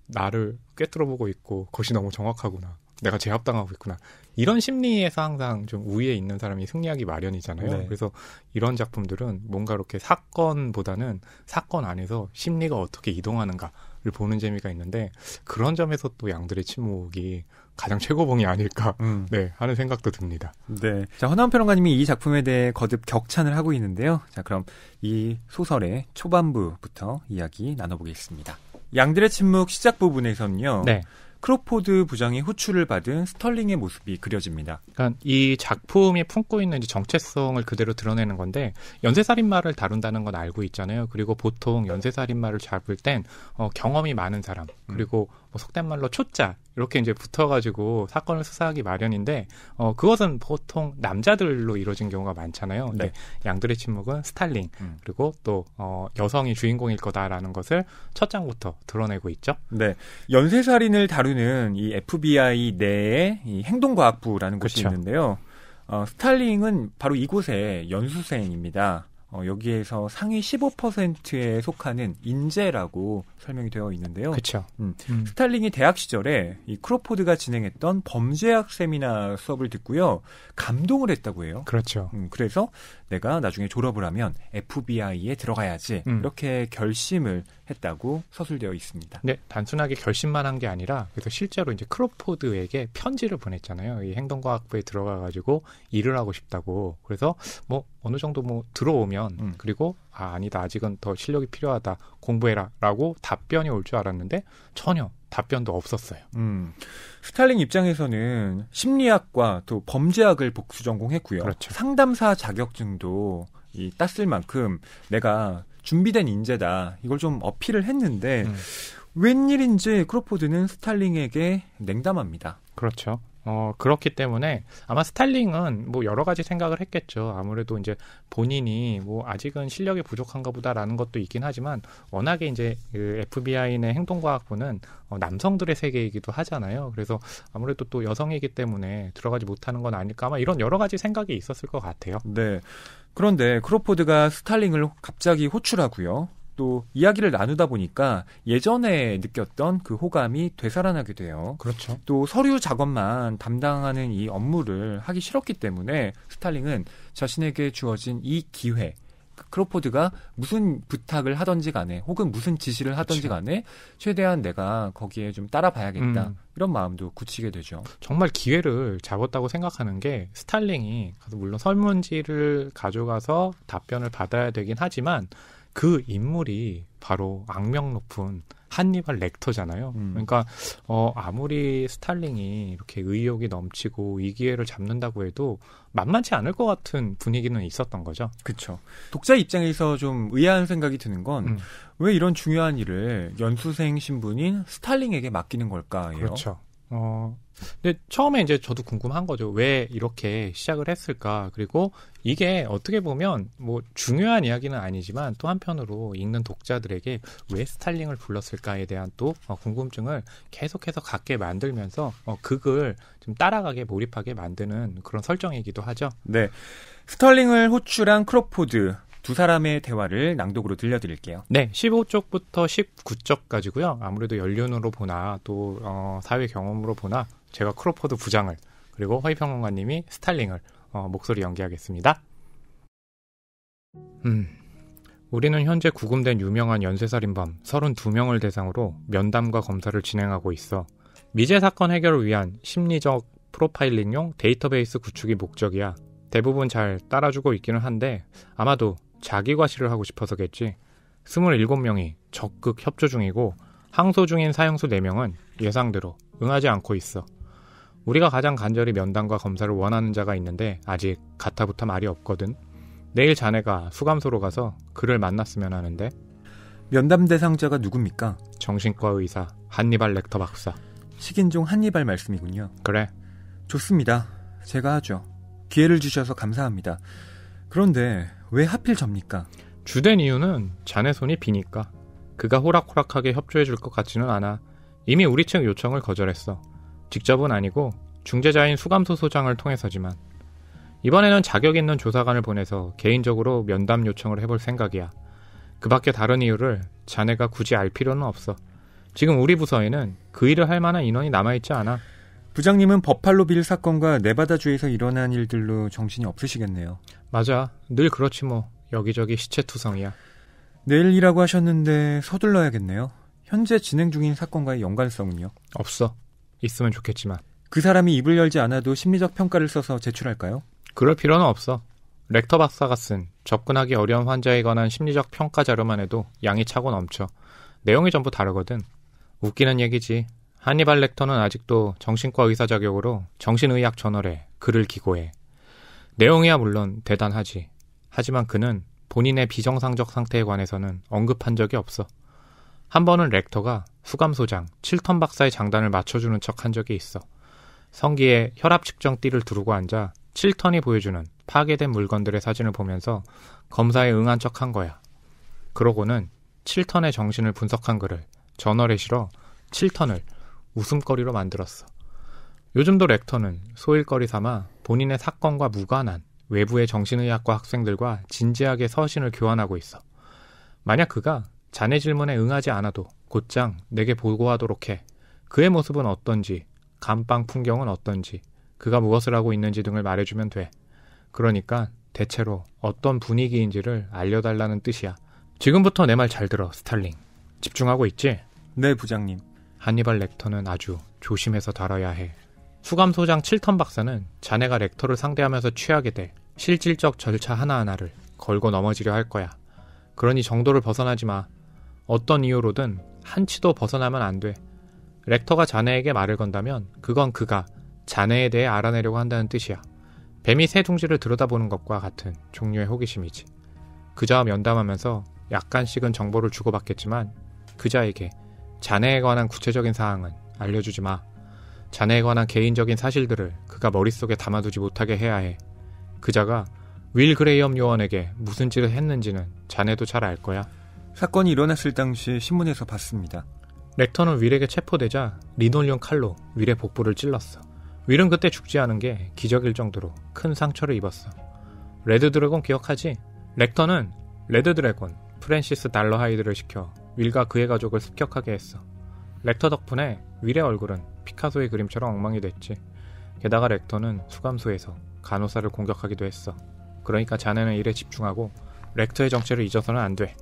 나를 꿰뚫어보고 있고 그것이 너무 정확하구나. 내가 제압당하고 있구나. 이런 심리에서 항상 좀 우위에 있는 사람이 승리하기 마련이잖아요. 네. 그래서 이런 작품들은 뭔가 이렇게 사건보다는 사건 안에서 심리가 어떻게 이동하는가를 보는 재미가 있는데 그런 점에서 또 양들의 침묵이 가장 최고봉이 아닐까 음. 네, 하는 생각도 듭니다. 네. 자, 허남 평론가님이 이 작품에 대해 거듭 격찬을 하고 있는데요. 자, 그럼 이 소설의 초반부부터 이야기 나눠보겠습니다. 양들의 침묵 시작 부분에서는요. 네. 크로포드 부장이 호출을 받은 스털링의 모습이 그려집니다. 그러니까 이 작품이 품고 있는 정체성을 그대로 드러내는 건데 연쇄살인마를 다룬다는 건 알고 있잖아요. 그리고 보통 연쇄살인마를 잡을 땐 어, 경험이 많은 사람 음. 그리고 음. 뭐 속된 말로 초짜 이렇게 이제 붙어가지고 사건을 수사하기 마련인데 어, 그것은 보통 남자들로 이루어진 경우가 많잖아요. 네. 양들의 침묵은 스탈링 음. 그리고 또 어, 여성이 주인공일 거다라는 것을 첫 장부터 드러내고 있죠. 네, 연쇄살인을 다루는 이 FBI 내에 이 행동과학부라는 곳이 그렇 있는데요. 어, 스탈링은 바로 이곳의 연수생입니다. 어, 여기에서 상위 15%에 속하는 인재라고 설명이 되어 있는데요. 그렇죠. 음, 음. 스탈링이 대학 시절에 이 크로포드가 진행했던 범죄학 세미나 수업을 듣고요. 감동을 했다고 해요. 그렇죠. 음, 그래서 내가 나중에 졸업을 하면 FBI에 들어가야지 음. 이렇게 결심을 했다고 서술되어 있습니다. 네, 단순하게 결심만 한 게 아니라 그래서 실제로 이제 크로포드에게 편지를 보냈잖아요. 이 행동과학부에 들어가 가지고 일을 하고 싶다고. 그래서 뭐 어느 정도 뭐 들어오면 음. 그리고 아 아니다 아직은 더 실력이 필요하다 공부해라라고 답변이 올 줄 알았는데 전혀 답변도 없었어요. 음. 스탈링 입장에서는 심리학과 또 범죄학을 복수 전공했고요. 그렇죠. 상담사 자격증도 이 땄을 만큼 내가 준비된 인재다. 이걸 좀 어필을 했는데 음. 웬일인지 크로포드는 스탈링에게 냉담합니다. 그렇죠. 어, 그렇기 때문에 아마 스탈링은 뭐 여러 가지 생각을 했겠죠. 아무래도 이제 본인이 뭐 아직은 실력이 부족한가 보다라는 것도 있긴 하지만 워낙에 이제 그 FBI의 행동과학부는 어, 남성들의 세계이기도 하잖아요. 그래서 아무래도 또 여성이기 때문에 들어가지 못하는 건 아닐까 아마 이런 여러 가지 생각이 있었을 것 같아요. 네. 그런데 크로포드가 스탈링을 갑자기 호출하고요. 또 이야기를 나누다 보니까 예전에 느꼈던 그 호감이 되살아나게 돼요. 그렇죠. 또 서류 작업만 담당하는 이 업무를 하기 싫었기 때문에 스탈링은 자신에게 주어진 이 기회, 크로포드가 무슨 부탁을 하던지 간에 혹은 무슨 지시를 하던지 그쵸. 간에 최대한 내가 거기에 좀 따라봐야겠다. 음. 이런 마음도 굳히게 되죠. 정말 기회를 잡았다고 생각하는 게 스탈링이 물론 설문지를 가져가서 답변을 받아야 되긴 하지만 그 인물이 바로 악명 높은 한니발 렉터잖아요. 음. 그러니까 어 아무리 스탈링이 이렇게 의욕이 넘치고 이 기회를 잡는다고 해도 만만치 않을 것 같은 분위기는 있었던 거죠. 그렇죠. 독자 입장에서 좀 의아한 생각이 드는 건왜 음. 이런 중요한 일을 연수생 신분인 스탈링에게 맡기는 걸까요? 그렇죠. 어, 근데 처음에 이제 저도 궁금한 거죠. 왜 이렇게 시작을 했을까? 그리고 이게 어떻게 보면 뭐 중요한 이야기는 아니지만 또 한편으로 읽는 독자들에게 왜 스타일링을 불렀을까에 대한 또 어, 궁금증을 계속해서 갖게 만들면서 어, 극을 좀 따라가게 몰입하게 만드는 그런 설정이기도 하죠. 네. 스털링을 호출한 크로포드 두 사람의 대화를 낭독으로 들려드릴게요. 네, 15쪽부터 19쪽까지고요. 아무래도 연륜으로 보나 또 어, 사회 경험으로 보나 제가 크로퍼드 부장을 그리고 허위평론가님이 스탈링을 어, 목소리 연기하겠습니다. 음, 우리는 현재 구금된 유명한 연쇄살인범 32명을 대상으로 면담과 검사를 진행하고 있어 미제 사건 해결을 위한 심리적 프로파일링용 데이터베이스 구축이 목적이야. 대부분 잘 따라주고 있기는 한데 아마도 자기 과실을 하고 싶어서겠지 27명이 적극 협조 중이고 항소 중인 사형수 4명은 예상대로 응하지 않고 있어. 우리가 가장 간절히 면담과 검사를 원하는 자가 있는데 아직 가타부터 말이 없거든. 내일 자네가 수감소로 가서 그를 만났으면 하는데. 면담 대상자가 누굽니까? 정신과 의사 한니발 렉터 박사. 식인종 한니발 말씀이군요. 그래. 좋습니다. 제가 하죠. 기회를 주셔서 감사합니다. 그런데 왜 하필 접니까? 주된 이유는 자네 손이 비니까. 그가 호락호락하게 협조해 줄 것 같지는 않아. 이미 우리 측 요청을 거절했어. 직접은 아니고 중재자인 수감소 소장을 통해서지만. 이번에는 자격 있는 조사관을 보내서 개인적으로 면담 요청을 해볼 생각이야. 그 밖에 다른 이유를 자네가 굳이 알 필요는 없어. 지금 우리 부서에는 그 일을 할 만한 인원이 남아있지 않아. 부장님은 버팔로 빌 사건과 네바다주에서 일어난 일들로 정신이 없으시겠네요. 맞아. 늘 그렇지 뭐. 여기저기 시체투성이야. 내일이라고 하셨는데 서둘러야겠네요. 현재 진행 중인 사건과의 연관성은요? 없어. 있으면 좋겠지만. 그 사람이 입을 열지 않아도 심리적 평가를 써서 제출할까요? 그럴 필요는 없어. 렉터 박사가 쓴 접근하기 어려운 환자에 관한 심리적 평가 자료만 해도 양이 차고 넘쳐. 내용이 전부 다르거든. 웃기는 얘기지. 한니발 렉터는 아직도 정신과 의사 자격으로 정신의학 저널에 글을 기고해. 내용이야 물론 대단하지. 하지만 그는 본인의 비정상적 상태에 관해서는 언급한 적이 없어. 한 번은 렉터가 수감소장 칠턴 박사의 장단을 맞춰주는 척 한 적이 있어. 성기에 혈압 측정 띠를 두르고 앉아 칠턴이 보여주는 파괴된 물건들의 사진을 보면서 검사에 응한 척 한 거야. 그러고는 칠턴의 정신을 분석한 글을 저널에 실어 칠턴을 웃음거리로 만들었어. 요즘도 렉터는 소일거리 삼아 본인의 사건과 무관한 외부의 정신의학과 학생들과 진지하게 서신을 교환하고 있어. 만약 그가 자네 질문에 응하지 않아도 곧장 내게 보고하도록 해. 그의 모습은 어떤지, 감방 풍경은 어떤지, 그가 무엇을 하고 있는지 등을 말해주면 돼. 그러니까 대체로 어떤 분위기인지를 알려달라는 뜻이야. 지금부터 내 말 잘 들어, 스탈링. 집중하고 있지? 네, 부장님. 하니발 렉터는 아주 조심해서 다뤄야 해. 수감소장 칠턴 박사는 자네가 렉터를 상대하면서 취하게 돼 실질적 절차 하나하나를 걸고 넘어지려 할 거야. 그러니 정도를 벗어나지 마. 어떤 이유로든 한치도 벗어나면 안 돼. 렉터가 자네에게 말을 건다면 그건 그가 자네에 대해 알아내려고 한다는 뜻이야. 뱀이 새 둥지를 들여다보는 것과 같은 종류의 호기심이지. 그자와 면담하면서 약간씩은 정보를 주고받겠지만 그자에게 자네에 관한 구체적인 사항은 알려주지 마. 자네에 관한 개인적인 사실들을 그가 머릿속에 담아두지 못하게 해야 해. 그자가 윌 그레이엄 요원에게 무슨 짓을 했는지는 자네도 잘 알 거야. 사건이 일어났을 당시 신문에서 봤습니다. 렉터는 윌에게 체포되자 리놀륨 칼로 윌의 복부를 찔렀어. 윌은 그때 죽지 않은 게 기적일 정도로 큰 상처를 입었어. 레드 드래곤 기억하지? 렉터는 레드 드래곤 프랜시스 달러 하이드를 시켜 윌과 그의 가족을 습격하게 했어. 렉터 덕분에 윌의 얼굴은 피카소의 그림처럼 엉망이 됐지. 게다가 렉터는 수감소에서 간호사를 공격하기도 했어. 그러니까 자네는 일에 집중하고 렉터의 정체를 잊어서는 안 돼.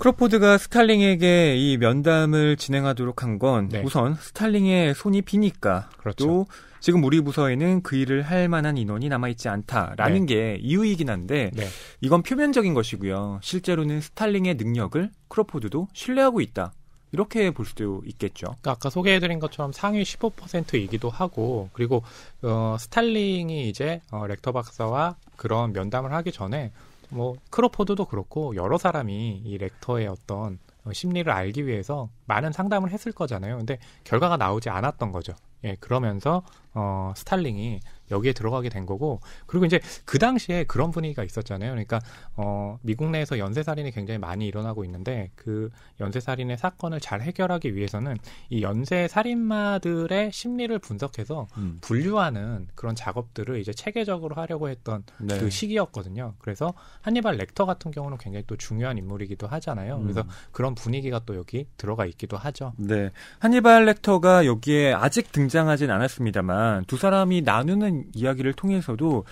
크로포드가 스탈링에게 이 면담을 진행하도록 한건 네. 우선 스탈링의 손이 비니까 그렇죠. 또 지금 우리 부서에는 그 일을 할 만한 인원이 남아있지 않다라는 네. 게 이유이긴 한데 네. 이건 표면적인 것이고요. 실제로는 스탈링의 능력을 크로포드도 신뢰하고 있다. 이렇게 볼 수도 있겠죠. 그러니까 아까 소개해드린 것처럼 상위 15%이기도 하고, 그리고 어, 스탈링이 이제 어, 렉터 박사와 그런 면담을 하기 전에 뭐 크로포드도 그렇고 여러 사람이 이 렉터의 어떤 심리를 알기 위해서 많은 상담을 했을 거잖아요. 근데 결과가 나오지 않았던 거죠. 예, 그러면서 어 스탈링이 여기에 들어가게 된 거고 그리고 이제 그 당시에 그런 분위기가 있었잖아요. 그러니까 어 미국 내에서 연쇄 살인이 굉장히 많이 일어나고 있는데 그 연쇄 살인의 사건을 잘 해결하기 위해서는 이 연쇄 살인마들의 심리를 분석해서 음. 분류하는 그런 작업들을 이제 체계적으로 하려고 했던 네. 그 시기였거든요. 그래서 한니발 렉터 같은 경우는 굉장히 또 중요한 인물이기도 하잖아요. 음. 그래서 그런 분위기가 또 여기 들어가 있기도 하죠. 네. 한니발 렉터가 여기에 아직 등장하진 않았습니다만 두 사람이 나누는 이야기를 통해서도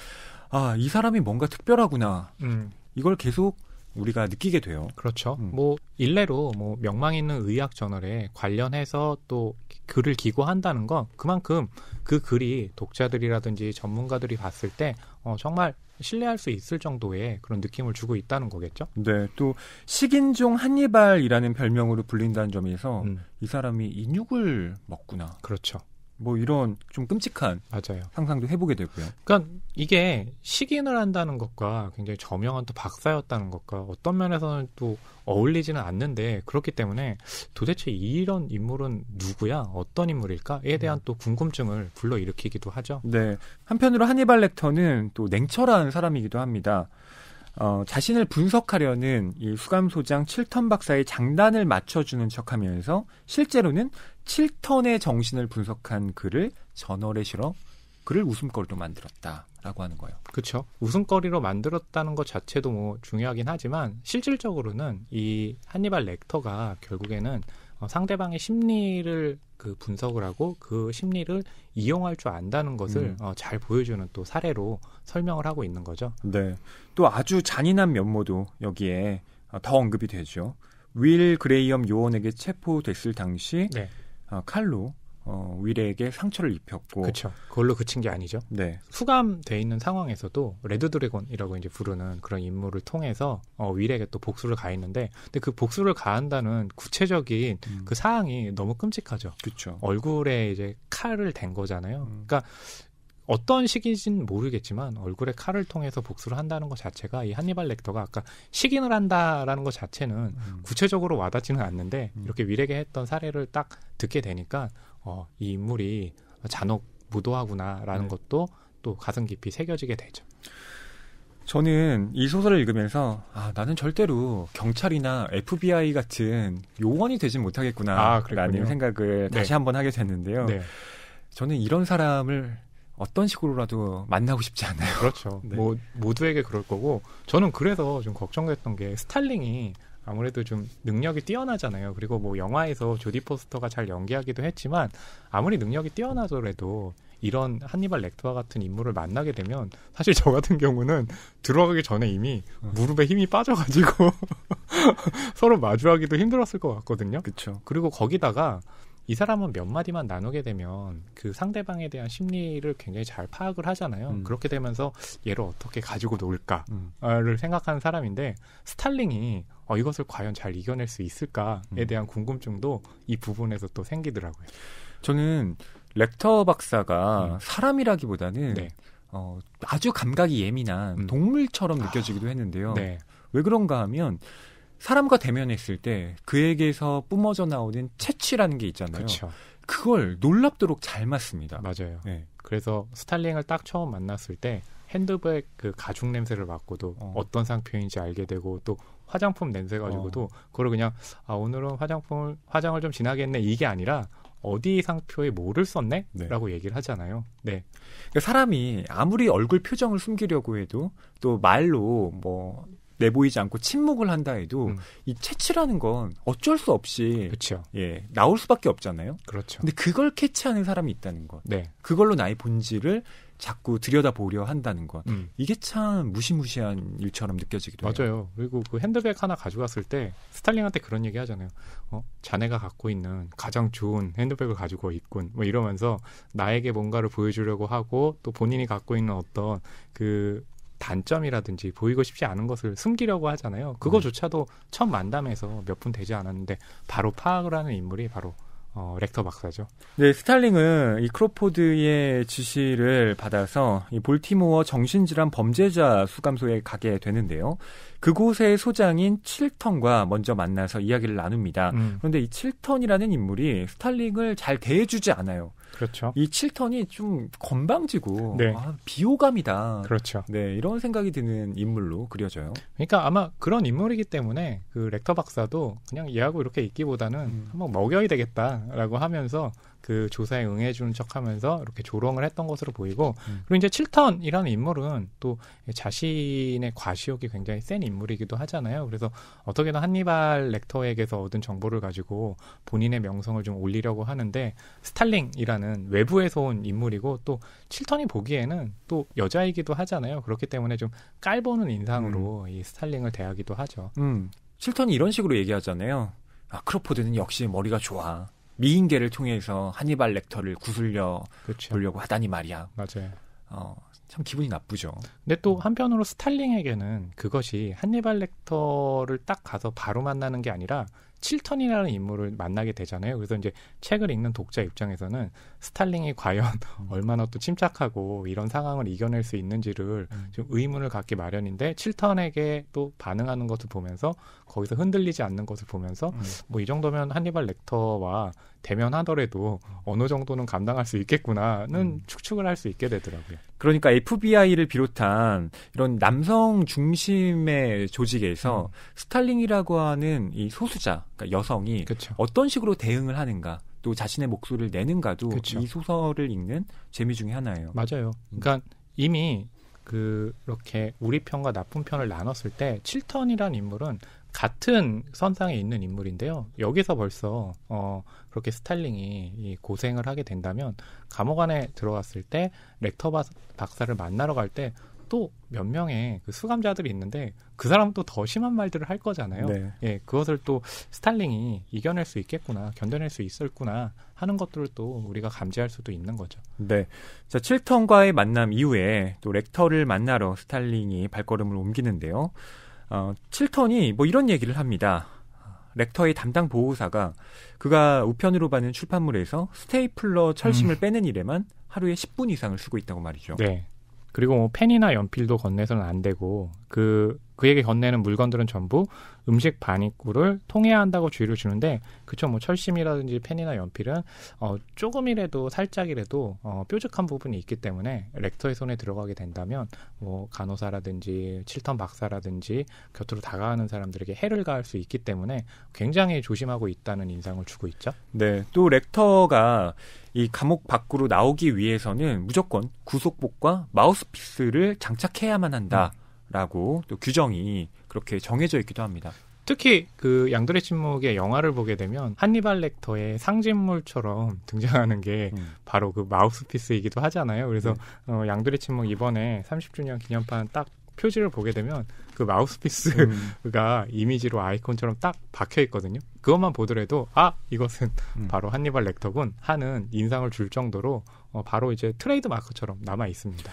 아, 이 사람이 뭔가 특별하구나. 음. 이걸 계속 우리가 느끼게 돼요. 그렇죠. 음. 뭐 일례로 뭐 명망 있는 의학 저널에 관련해서 또 글을 기고한다는 건 그만큼 그 글이 독자들이라든지 전문가들이 봤을 때 어, 정말 신뢰할 수 있을 정도의 그런 느낌을 주고 있다는 거겠죠. 네, 또 식인종 한니발이라는 별명으로 불린다는 점에서 음. 이 사람이 인육을 먹구나. 그렇죠. 뭐 이런 좀 끔찍한 맞아요. 상상도 해보게 되고요. 그러니까 이게 식인을 한다는 것과 굉장히 저명한 또 박사였다는 것과 어떤 면에서는 또 어울리지는 않는데 그렇기 때문에 도대체 이런 인물은 누구야? 어떤 인물일까?에 대한 음. 또 궁금증을 불러일으키기도 하죠. 네. 한편으로 한니발 렉터는 또 냉철한 사람이기도 합니다. 어, 자신을 분석하려는 이 수감소장 칠턴 박사의 장단을 맞춰주는 척하면서 실제로는 칠턴의 정신을 분석한 글을 저널에 실어 글을 웃음거리로 만들었다라고 하는 거예요. 그렇죠. 웃음거리로 만들었다는 것 자체도 뭐 중요하긴 하지만 실질적으로는 이 한니발 렉터가 결국에는 어 상대방의 심리를 그 분석을 하고 그 심리를 이용할 줄 안다는 것을 음. 어, 잘 보여주는 또 사례로 설명을 하고 있는 거죠. 네. 또 아주 잔인한 면모도 여기에 어, 더 언급이 되죠. 윌 그레이엄 요원에게 체포됐을 당시 네. 어, 칼로 어, 위례에게 상처를 입혔고. 그렇죠. 그걸로 그친 게 아니죠. 네. 수감돼 있는 상황에서도 레드 드래곤이라고 이제 부르는 그런 인물을 통해서 어, 위례에게 또 복수를 가했는데, 근데 그 복수를 가한다는 구체적인 음. 그 사항이 너무 끔찍하죠. 그렇 얼굴에 이제 칼을 댄 거잖아요. 음. 그러니까 어떤 식인지는 모르겠지만 얼굴에 칼을 통해서 복수를 한다는 것 자체가 이 한니발 렉터가 아까 식인을 한다라는 것 자체는 음. 구체적으로 와닿지는 않는데 음. 이렇게 위례게 했던 사례를 딱 듣게 되니까 어, 이 인물이 잔혹 무도하구나라는 네. 것도 또 가슴 깊이 새겨지게 되죠. 저는 이 소설을 읽으면서 아 나는 절대로 경찰이나 FBI 같은 요원이 되진 못하겠구나라는 아, 생각을 네. 다시 한번 하게 됐는데요. 네. 저는 이런 사람을 어떤 식으로라도 만나고 싶지 않아요. 그렇죠. 네. 뭐 모두에게 그럴 거고 저는 그래서 좀걱정했던게 스탈링이 아무래도 좀 능력이 뛰어나잖아요. 그리고 뭐 영화에서 조디 포스터가 잘 연기하기도 했지만 아무리 능력이 뛰어나더라도 이런 한니발 렉터와 같은 인물을 만나게 되면 사실 저 같은 경우는 들어가기 전에 이미 어. 무릎에 힘이 빠져가지고 서로 마주하기도 힘들었을 것 같거든요. 그렇죠. 그리고 거기다가 이 사람은 몇 마디만 나누게 되면 그 상대방에 대한 심리를 굉장히 잘 파악을 하잖아요. 음. 그렇게 되면서 얘를 어떻게 가지고 놀까를 음. 생각하는 사람인데 스탈링이 어, 이것을 과연 잘 이겨낼 수 있을까에 음. 대한 궁금증도 이 부분에서 또 생기더라고요. 저는 렉터 박사가 음. 사람이라기보다는 네. 어, 아주 감각이 예민한 음. 동물처럼 아, 느껴지기도 했는데요. 네. 왜 그런가 하면 사람과 대면했을 때 그에게서 뿜어져 나오는 채취라는 게 있잖아요. 그쵸. 그걸 놀랍도록 잘 맞습니다. 맞아요. 네. 그래서 스탈링을 딱 처음 만났을 때 핸드백 그 가죽 냄새를 맡고도 어. 떤 상표인지 알게 되고 또 화장품 냄새 가지고도 어. 그걸 그냥 아 오늘은 화장품을 화장을 좀지나겠네 이게 아니라 어디 상표에 뭐를 썼네? 네. 라고 얘기를 하잖아요. 네. 그러니까 사람이 아무리 얼굴 표정을 숨기려고 해도 또 말로 뭐 내보이지 않고 침묵을 한다 해도 음. 이 채취라는 건 어쩔 수 없이 그렇예 나올 수밖에 없잖아요. 그렇죠. 근데 그걸 캐치하는 사람이 있다는 것. 네. 그걸로 나의 본질을 자꾸 들여다보려 한다는 것. 음. 이게 참 무시무시한 일처럼 느껴지기도 맞아요. 해요. 맞아요. 그리고 그 핸드백 하나 가져갔을 때 스탈링한테 그런 얘기 하잖아요. 어, 자네가 갖고 있는 가장 좋은 핸드백을 가지고 있군. 뭐 이러면서 나에게 뭔가를 보여주려고 하고 또 본인이 갖고 있는 어떤 그 단점이라든지 보이고 싶지 않은 것을 숨기려고 하잖아요. 그거조차도 음. 처음 만담에서 몇 분 되지 않았는데 바로 파악을 하는 인물이 바로 어, 렉터 박사죠. 네, 스탈링은 이 크로포드의 지시를 받아서 이 볼티모어 정신질환 범죄자 수감소에 가게 되는데요. 그곳의 소장인 칠턴과 먼저 만나서 이야기를 나눕니다. 음. 그런데 이 칠턴이라는 인물이 스탈링을 잘 대해주지 않아요. 그렇죠. 이 칠턴이 좀 건방지고 네. 아, 비호감이다. 그렇죠. 네 이런 생각이 드는 인물로 그려져요. 그러니까 아마 그런 인물이기 때문에 그 렉터 박사도 그냥 얘하고 이렇게 있기보다는 음. 한번 먹여야 되겠다라고 하면서 그 조사에 응해주는 척하면서 이렇게 조롱을 했던 것으로 보이고 음. 그리고 이제 칠턴이라는 인물은 또 자신의 과시욕이 굉장히 센 인물이기도 하잖아요. 그래서 어떻게든 한니발 렉터에게서 얻은 정보를 가지고 본인의 명성을 좀 올리려고 하는데 스탈링이라는 외부에서 온 인물이고 또 칠턴이 보기에는 또 여자이기도 하잖아요. 그렇기 때문에 좀 깔보는 인상으로 음. 이 스탈링을 대하기도 하죠. 음. 칠턴이 이런 식으로 얘기하잖아요. 아, 크로포드는 역시 머리가 좋아. 미인계를 통해서 한니발 렉터를 구슬려 그렇죠. 보려고 하다니 말이야. 맞아요. 어, 참 기분이 나쁘죠. 근데 또 한편으로 스탈링에게는 그것이 한니발 렉터를 딱 가서 바로 만나는 게 아니라 칠턴이라는 인물을 만나게 되잖아요. 그래서 이제 책을 읽는 독자 입장에서는 스탈링이 과연 음. 얼마나 또 침착하고 이런 상황을 이겨낼 수 있는지를 음. 좀 의문을 갖기 마련인데 칠턴에게또 반응하는 것을 보면서 거기서 흔들리지 않는 것을 보면서 음. 뭐이 정도면 한니발 렉터와 대면하더라도 어느 정도는 감당할 수 있겠구나는 음. 추측을할 수 있게 되더라고요. 그러니까 FBI를 비롯한 이런 남성 중심의 조직에서 음. 스탈링이라고 하는 이 소수자 그러니까 여성이 그쵸. 어떤 식으로 대응을 하는가 또 자신의 목소리를 내는가도 그쵸. 이 소설을 읽는 재미 중의 하나예요. 맞아요. 음. 그러니까 이미 그렇게 우리 편과 나쁜 편을 나눴을 때 칠턴이란 인물은 같은 선상에 있는 인물인데요. 여기서 벌써 어 그렇게 스탈링이 이 고생을 하게 된다면 감옥 안에 들어갔을 때 렉터 박사를 만나러 갈때 또몇 명의 그 수감자들이 있는데 그 사람 또 더 심한 말들을 할 거잖아요. 네. 예, 그것을 또 스탈링이 이겨낼 수 있겠구나, 견뎌낼 수 있을구나 하는 것들을 또 우리가 감지할 수도 있는 거죠. 네. 자, 칠턴과의 만남 이후에 또 렉터를 만나러 스탈링이 발걸음을 옮기는데요. 어, 칠턴이 뭐 이런 얘기를 합니다. 렉터의 담당 보호사가 그가 우편으로 받는 출판물에서 스테이플러 철심을 음. 빼는 일에만 하루에 10분 이상을 쓰고 있다고 말이죠. 네. 그리고 뭐 펜이나 연필도 건네서는 안 되고 그 그에게 건네는 물건들은 전부 음식 반 입구를 통해야 한다고 주의를 주는데 그쵸 뭐 철심이라든지 펜이나 연필은 어 조금이라도 살짝이라도 어 뾰족한 부분이 있기 때문에 렉터의 손에 들어가게 된다면 뭐 간호사라든지 칠턴 박사라든지 곁으로 다가가는 사람들에게 해를 가할 수 있기 때문에 굉장히 조심하고 있다는 인상을 주고 있죠. 네. 또 렉터가 이 감옥 밖으로 나오기 위해서는 무조건 구속복과 마우스피스를 장착해야만 한다라고 또 규정이 그렇게 정해져 있기도 합니다. 특히 그 양들의 침묵의 영화를 보게 되면 한니발 렉터의 상징물처럼 등장하는 게 음. 바로 그 마우스피스이기도 하잖아요. 그래서 네. 어, 양들의 침묵 이번에 30주년 기념판 딱 표지를 보게 되면 그 마우스피스가 음. 이미지로 아이콘처럼 딱 박혀 있거든요. 그것만 보더라도 아 이것은 음. 바로 한니발 렉터군 하는 인상을 줄 정도로 어, 바로 이제 트레이드 마크처럼 남아 있습니다.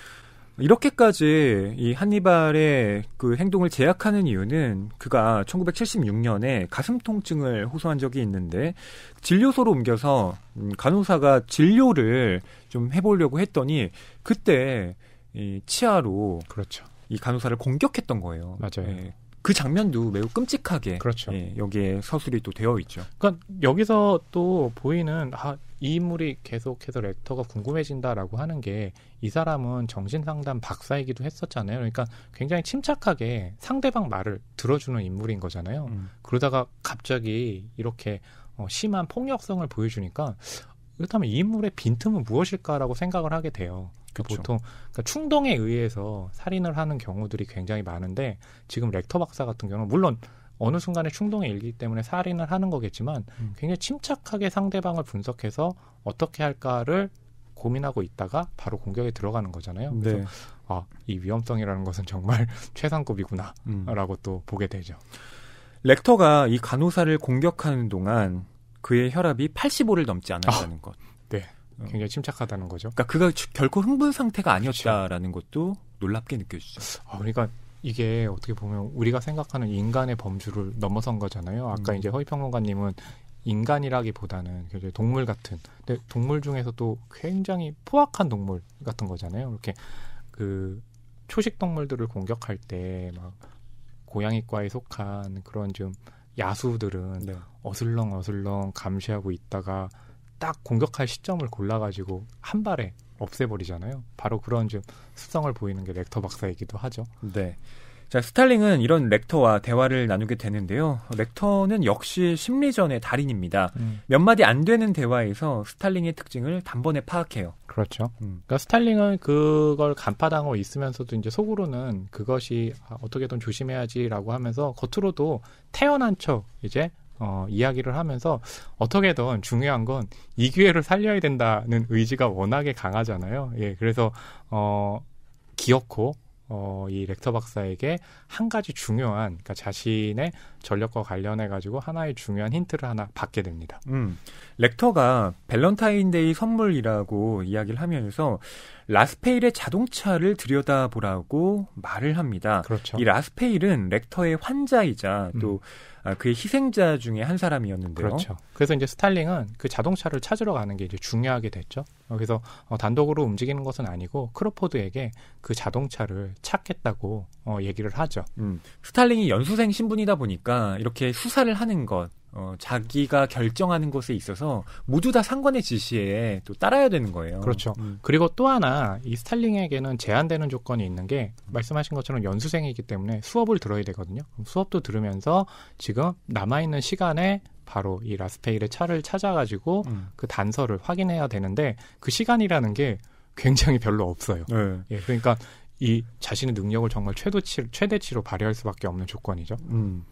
이렇게까지 이 한니발의 그 행동을 제약하는 이유는 그가 1976년에 가슴 통증을 호소한 적이 있는데 진료소로 옮겨서 음, 간호사가 진료를 좀 해보려고 했더니 그때 이 치아로 그렇죠. 이 간호사를 공격했던 거예요. 맞아요. 예, 그 장면도 매우 끔찍하게 그렇죠. 예, 여기에 서술이 또 되어 있죠. 그러니까 여기서 또 보이는 아, 이 인물이 계속해서 렉터가 궁금해진다라고 하는 게 이 사람은 정신상담 박사이기도 했었잖아요. 그러니까 굉장히 침착하게 상대방 말을 들어주는 인물인 거잖아요. 음. 그러다가 갑자기 이렇게 어, 심한 폭력성을 보여주니까 그렇다면 이 인물의 빈틈은 무엇일까라고 생각을 하게 돼요. 그렇죠. 보통 그러니까 충동에 의해서 살인을 하는 경우들이 굉장히 많은데 지금 렉터 박사 같은 경우는 물론 어느 순간에 충동에 일기 때문에 살인을 하는 거겠지만 음. 굉장히 침착하게 상대방을 분석해서 어떻게 할까를 고민하고 있다가 바로 공격에 들어가는 거잖아요. 네. 그래서 아, 이 위험성이라는 것은 정말 최상급이구나라고 음. 또 보게 되죠. 렉터가 이 간호사를 공격하는 동안 그의 혈압이 85를 넘지 않았다는 아, 것. 네. 어. 굉장히 침착하다는 거죠. 그러니까 그가 결코 흥분 상태가 그렇죠. 아니었다라는 그렇죠. 것도 놀랍게 느껴지죠. 아, 그러니까 이게 어떻게 보면 우리가 생각하는 인간의 범주를 넘어선 거잖아요. 아까 음. 이제 허위평론가님은 인간이라기보다는 굉장히 동물 같은, 근데 동물 중에서도 굉장히 포악한 동물 같은 거잖아요. 이렇게 그 초식 동물들을 공격할 때 막 고양이과에 속한 그런 좀 야수들은 네. 어슬렁 어슬렁 감시하고 있다가 딱 공격할 시점을 골라가지고 한 발에 없애버리잖아요. 바로 그런 좀 습성을 보이는 게 렉터 박사이기도 하죠. 네. 자, 스탈링은 이런 렉터와 대화를 나누게 되는데요. 렉터는 역시 심리전의 달인입니다. 음. 몇 마디 안 되는 대화에서 스탈링의 특징을 단번에 파악해요. 그렇죠. 음. 그러니까 스탈링은 그걸 간파당하고 있으면서도 이제 속으로는 그것이 아, 어떻게든 조심해야지라고 하면서 겉으로도 태어난척 이제 어, 이야기를 하면서 어떻게든 중요한 건 이 기회를 살려야 된다는 의지가 워낙에 강하잖아요. 예, 그래서 어, 기어코 어, 이 렉터 박사에게 한 가지 중요한, 그니까 자신의 전력과 관련해 가지고 하나의 중요한 힌트를 하나 받게 됩니다. 음, 렉터가 밸런타인데이 선물이라고 이야기를 하면서 라스페일의 자동차를 들여다보라고 말을 합니다. 그렇죠. 이 라스페일은 렉터의 환자이자 또 음. 아, 그의 희생자 중에 한 사람이었는데요. 그렇죠. 그래서 이제 스탈링은 그 자동차를 찾으러 가는 게 이제 중요하게 됐죠. 어, 그래서 어, 단독으로 움직이는 것은 아니고 크로포드에게 그 자동차를 찾겠다고 어, 얘기를 하죠. 음. 스탈링이 연수생 신분이다 보니까 이렇게 수사를 하는 것 어, 자기가 결정하는 것에 있어서 모두 다 상관의 지시에 또 따라야 되는 거예요. 그렇죠. 음. 그리고 또 하나 이스타일링에게는 제한되는 조건이 있는 게 말씀하신 것처럼 연수생이기 때문에 수업을 들어야 되거든요. 수업도 들으면서 지금 남아 있는 시간에 바로 이 라스페일의 차를 찾아가지고 음. 그 단서를 확인해야 되는데 그 시간이라는 게 굉장히 별로 없어요. 네. 예, 그러니까 이 자신의 능력을 정말 최도치 최대치로 발휘할 수밖에 없는 조건이죠. 음.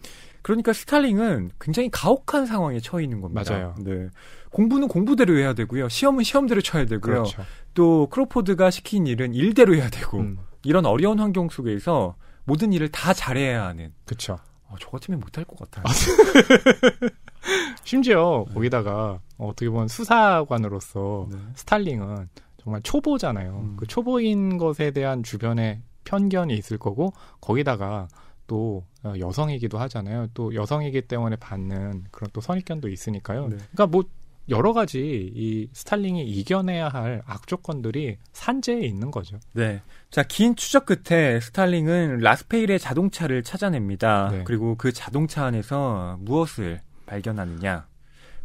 그러니까 스탈링은 굉장히 가혹한 상황에 처해 있는 겁니다. 맞아요. 네. 공부는 공부대로 해야 되고요. 시험은 시험대로 쳐야 되고요. 그렇죠. 또 크로포드가 시킨 일은 일대로 해야 되고 음. 이런 어려운 환경 속에서 모든 일을 다 잘해야 하는. 그렇죠. 어, 저 같으면 못할 것 같아요. 아, 심지어 네. 거기다가 어떻게 보면 수사관으로서 네. 스탈링은 정말 초보잖아요. 음. 그 초보인 것에 대한 주변의 편견이 있을 거고 거기다가 또 어, 여성이기도 하잖아요. 또 여성이기 때문에 받는 그런 또 선입견도 있으니까요. 네. 그러니까 뭐 여러 가지 이 스탈링이 이겨내야 할 악조건들이 산재에 있는 거죠. 네. 자, 긴 추적 끝에 스탈링은 라스페일의 자동차를 찾아냅니다. 네. 그리고 그 자동차 안에서 무엇을 발견하느냐?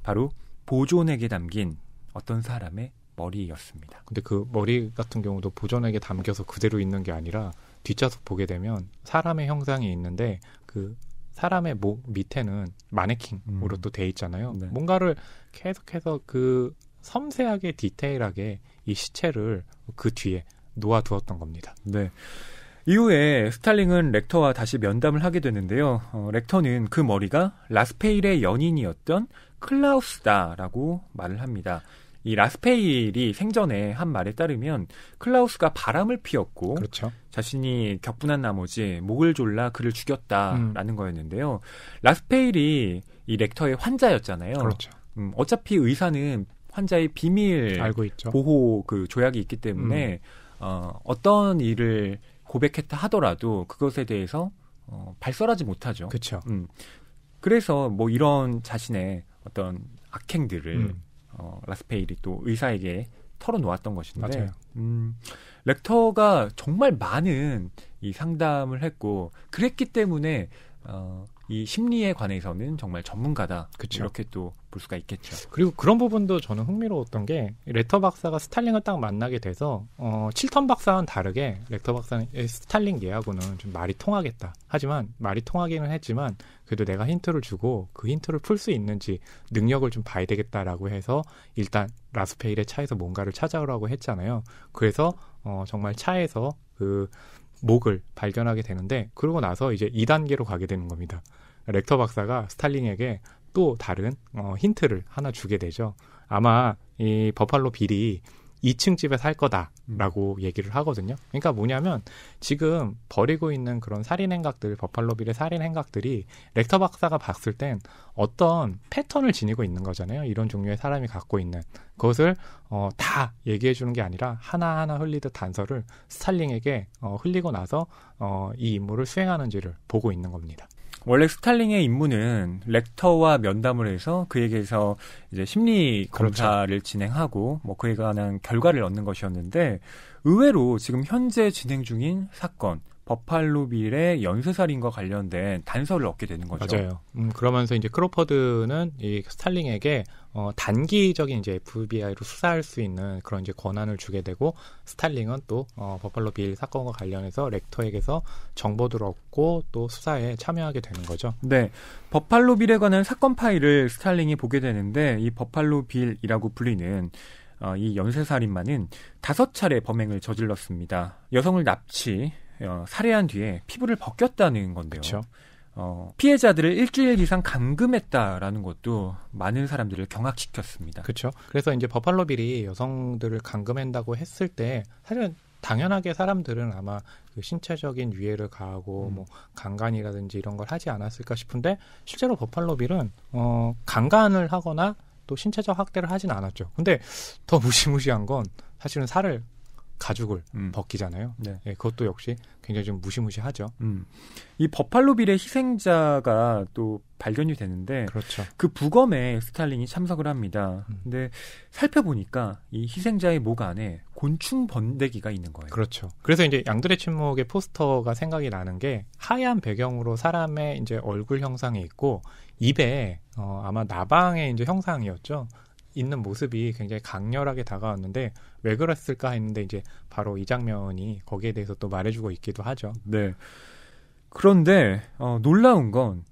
바로 보존에게 담긴 어떤 사람의 머리였습니다. 근데 그 머리 같은 경우도 보존에게 담겨서 그대로 있는 게 아니라 뒷좌석 보게 되면 사람의 형상이 있는데 그 사람의 목 밑에는 마네킹으로 음. 또돼 있잖아요. 네. 뭔가를 계속해서 그 섬세하게 디테일하게 이 시체를 그 뒤에 놓아두었던 겁니다. 네. 이후에 스탈링은 렉터와 다시 면담을 하게 되는데요. 어, 렉터는 그 머리가 라스페일의 연인이었던 클라우스다라고 말을 합니다. 이 라스페일이 생전에 한 말에 따르면 클라우스가 바람을 피웠고 그렇죠. 자신이 격분한 나머지 목을 졸라 그를 죽였다라는 음. 거였는데요. 라스페일이 이 렉터의 환자였잖아요. 그렇죠. 음, 어차피 의사는 환자의 비밀 보호 그 조약이 있기 때문에 음. 어, 어떤 일을 고백했다 하더라도 그것에 대해서 어, 발설하지 못하죠. 그렇죠. 음. 그래서 뭐 이런 자신의 어떤 악행들을 음. 어, 라스페일이 또 의사에게 털어놓았던 것인데 맞아요. 음, 렉터가 정말 많은 이 상담을 했고 그랬기 때문에 어, 이 심리에 관해서는 정말 전문가다. 그쵸. 이렇게 또 볼 수가 있겠죠. 그리고 그런 부분도 저는 흥미로웠던 게 레터 박사가 스탈링을 딱 만나게 돼서 어, 칠턴 박사와는 다르게 레터 박사는 스탈링 예하고는 좀 말이 통하겠다. 하지만 말이 통하기는 했지만 그래도 내가 힌트를 주고 그 힌트를 풀 수 있는지 능력을 좀 봐야 되겠다라고 해서 일단 라스페일의 차에서 뭔가를 찾아오라고 했잖아요. 그래서 어, 정말 차에서 그 목을 발견하게 되는데 그러고 나서 이제 2단계로 가게 되는 겁니다. 렉터 박사가 스탈링에게 또 다른 어, 힌트를 하나 주게 되죠. 아마 이 버팔로 빌이 2층 집에 살 거다라고 음. 얘기를 하거든요. 그러니까 뭐냐면 지금 버리고 있는 그런 살인 행각들, 버팔로빌의 살인 행각들이 렉터 박사가 봤을 땐 어떤 패턴을 지니고 있는 거잖아요. 이런 종류의 사람이 갖고 있는 그것을 어, 다 얘기해 주는 게 아니라 하나하나 흘리듯 단서를 스탈링에게 어, 흘리고 나서 어, 이 임무를 수행하는지를 보고 있는 겁니다. 원래 스탈링의 임무는 렉터와 면담을 해서 그에게서 이제 심리 그렇죠. 검사를 그렇죠. 진행하고 뭐 그에 관한 결과를 얻는 것이었는데 의외로 지금 현재 진행 중인 사건 버팔로빌의 연쇄살인과 관련된 단서를 얻게 되는 거죠. 맞아요. 음, 그러면서 이제 크로퍼드는 이 스탈링에게 어, 단기적인 이제 FBI로 수사할 수 있는 그런 이제 권한을 주게 되고 스탈링은 또 어, 버팔로빌 사건과 관련해서 렉터에게서 정보를 얻고 또 수사에 참여하게 되는 거죠. 네, 버팔로빌에 관한 사건 파일을 스탈링이 보게 되는데 이 버팔로빌이라고 불리는 어, 이 연쇄살인마는 다섯 차례 범행을 저질렀습니다. 여성을 납치, 어, 살해한 뒤에 피부를 벗겼다는 건데요. 그쵸. 어, 피해자들을 일주일 이상 감금했다라는 것도 많은 사람들을 경악시켰습니다. 그렇죠. 그래서 이제 버팔로빌이 여성들을 감금한다고 했을 때 사실은 당연하게 사람들은 아마 그 신체적인 위해를 가하고 음. 뭐 강간이라든지 이런 걸 하지 않았을까 싶은데 실제로 버팔로빌은 어 강간을 하거나 또 신체적 학대를 하진 않았죠. 근데 더 무시무시한 건 사실은 살을 가죽을 음. 벗기잖아요. 네. 예, 그것도 역시 굉장히 좀 무시무시하죠. 음. 이 버팔로 빌의 희생자가 또 발견이 되는데 그렇죠. 그 부검에 스탈린이 참석을 합니다. 음. 근데 살펴보니까 이 희생자의 목 안에 곤충 번데기가 있는 거예요. 그렇죠. 그래서 이제 양들의 침묵의 포스터가 생각이 나는 게 하얀 배경으로 사람의 이제 얼굴 형상이 있고 입에 어, 아마 나방의 이제 형상이었죠. 있는 모습이 굉장히 강렬하게 다가왔는데 왜 그랬을까 했는데 이제 바로 이 장면이 거기에 대해서 또 말해주고 있기도 하죠. 네. 그런데 어, 놀라운 건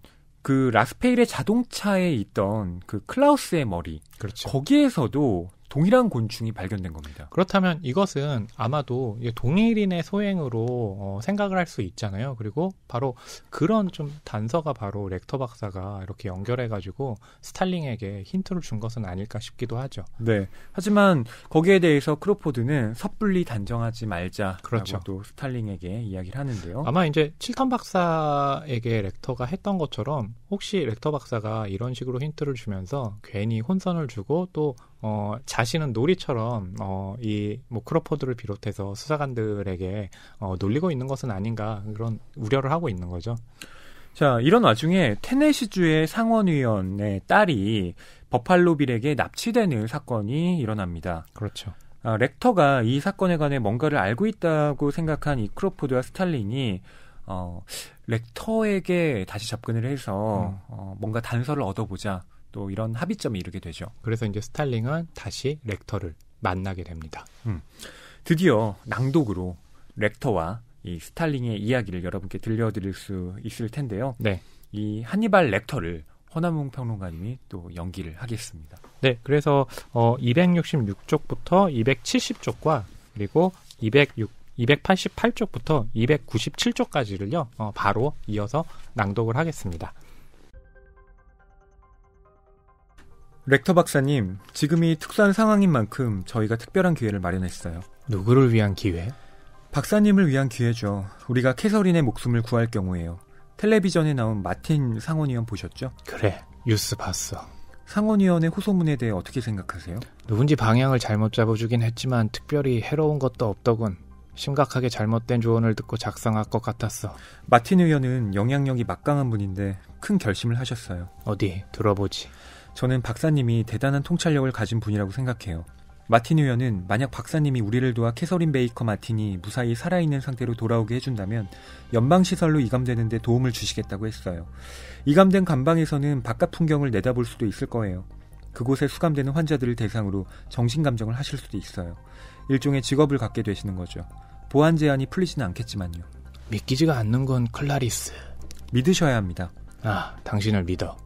그 라스페일의 자동차에 있던 그 클라우스의 머리 그렇죠. 거기에서도 동일한 곤충이 발견된 겁니다. 그렇다면 이것은 아마도 동일인의 소행으로 어, 생각을 할 수 있잖아요. 그리고 바로 그런 좀 단서가 바로 렉터 박사가 이렇게 연결해가지고 스탈링에게 힌트를 준 것은 아닐까 싶기도 하죠. 네. 하지만 거기에 대해서 크로포드는 섣불리 단정하지 말자라고 그렇죠. 또 스탈링에게 이야기를 하는데요. 아마 이제 칠턴 박사에게 렉터가 했던 것처럼 혹시 렉터 박사가 이런 식으로 힌트를 주면서 괜히 혼선을 주고 또 어, 자신은 놀이처럼 어, 이뭐크로포드를 비롯해서 수사관들에게 어, 놀리고 있는 것은 아닌가 그런 우려를 하고 있는 거죠. 자, 이런 와중에 테네시주의 상원의원의 딸이 버팔로빌에게 납치되는 사건이 일어납니다. 그렇죠. 아, 렉터가 이 사건에 관해 뭔가를 알고 있다고 생각한 이 크로포드와 스탈린이 어, 렉터에게 다시 접근을 해서 음. 어, 뭔가 단서를 얻어보자. 또 이런 합의점에 이르게 되죠. 그래서 이제 스탈링은 다시 렉터를 만나게 됩니다. 음. 드디어 낭독으로 렉터와 이 스탈링의 이야기를 여러분께 들려드릴 수 있을 텐데요. 네. 이 한니발 렉터를 허남웅 평론가님이 또 연기를 하겠습니다. 네, 그래서 어 266쪽부터 270쪽과 그리고 206 288쪽부터 297쪽까지를요, 어, 바로 이어서 낭독을 하겠습니다. 렉터 박사님, 지금이 특수한 상황인 만큼 저희가 특별한 기회를 마련했어요. 누구를 위한 기회? 박사님을 위한 기회죠. 우리가 캐서린의 목숨을 구할 경우에요. 텔레비전에 나온 마틴 상원의원 보셨죠? 그래, 뉴스 봤어. 상원의원의 호소문에 대해 어떻게 생각하세요? 누군지 방향을 잘못 잡아주긴 했지만 특별히 해로운 것도 없더군. 심각하게 잘못된 조언을 듣고 작성할 것 같았어. 마틴 의원은 영향력이 막강한 분인데 큰 결심을 하셨어요. 어디 들어보지. 저는 박사님이 대단한 통찰력을 가진 분이라고 생각해요. 마틴 의원은 만약 박사님이 우리를 도와 캐서린 베이커 마틴이 무사히 살아있는 상태로 돌아오게 해준다면 연방시설로 이감되는데 도움을 주시겠다고 했어요. 이감된 감방에서는 바깥 풍경을 내다볼 수도 있을 거예요. 그곳에 수감되는 환자들을 대상으로 정신감정을 하실 수도 있어요. 일종의 직업을 갖게 되시는 거죠. 보안 제한이 풀리지는 않겠지만요. 믿기지가 않는 건 클라리스. 믿으셔야 합니다. 아, 당신을 믿어.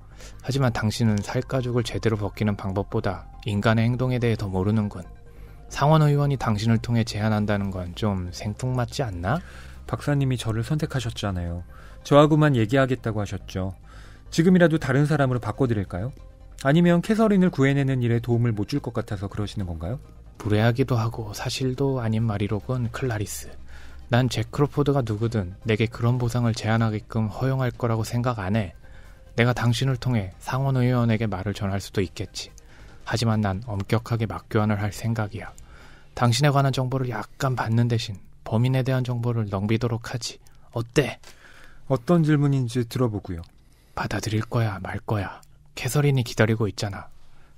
하지만 당신은 살가죽을 제대로 벗기는 방법보다 인간의 행동에 대해 더 모르는군. 상원 의원이 당신을 통해 제안한다는 건 좀 생뚱 맞지 않나? 박사님이 저를 선택하셨잖아요. 저하고만 얘기하겠다고 하셨죠. 지금이라도 다른 사람으로 바꿔드릴까요? 아니면 캐서린을 구해내는 일에 도움을 못 줄 것 같아서 그러시는 건가요? 무례하기도 하고 사실도 아닌 말이로군 클라리스. 난 잭크로포드가 누구든 내게 그런 보상을 제한하게끔 허용할 거라고 생각 안 해. 내가 당신을 통해 상원 의원에게 말을 전할 수도 있겠지. 하지만 난 엄격하게 맞교환을 할 생각이야. 당신에 관한 정보를 약간 받는 대신 범인에 대한 정보를 넘기도록 하지. 어때? 어떤 질문인지 들어보고요. 받아들일 거야, 말 거야. 캐서린이 기다리고 있잖아.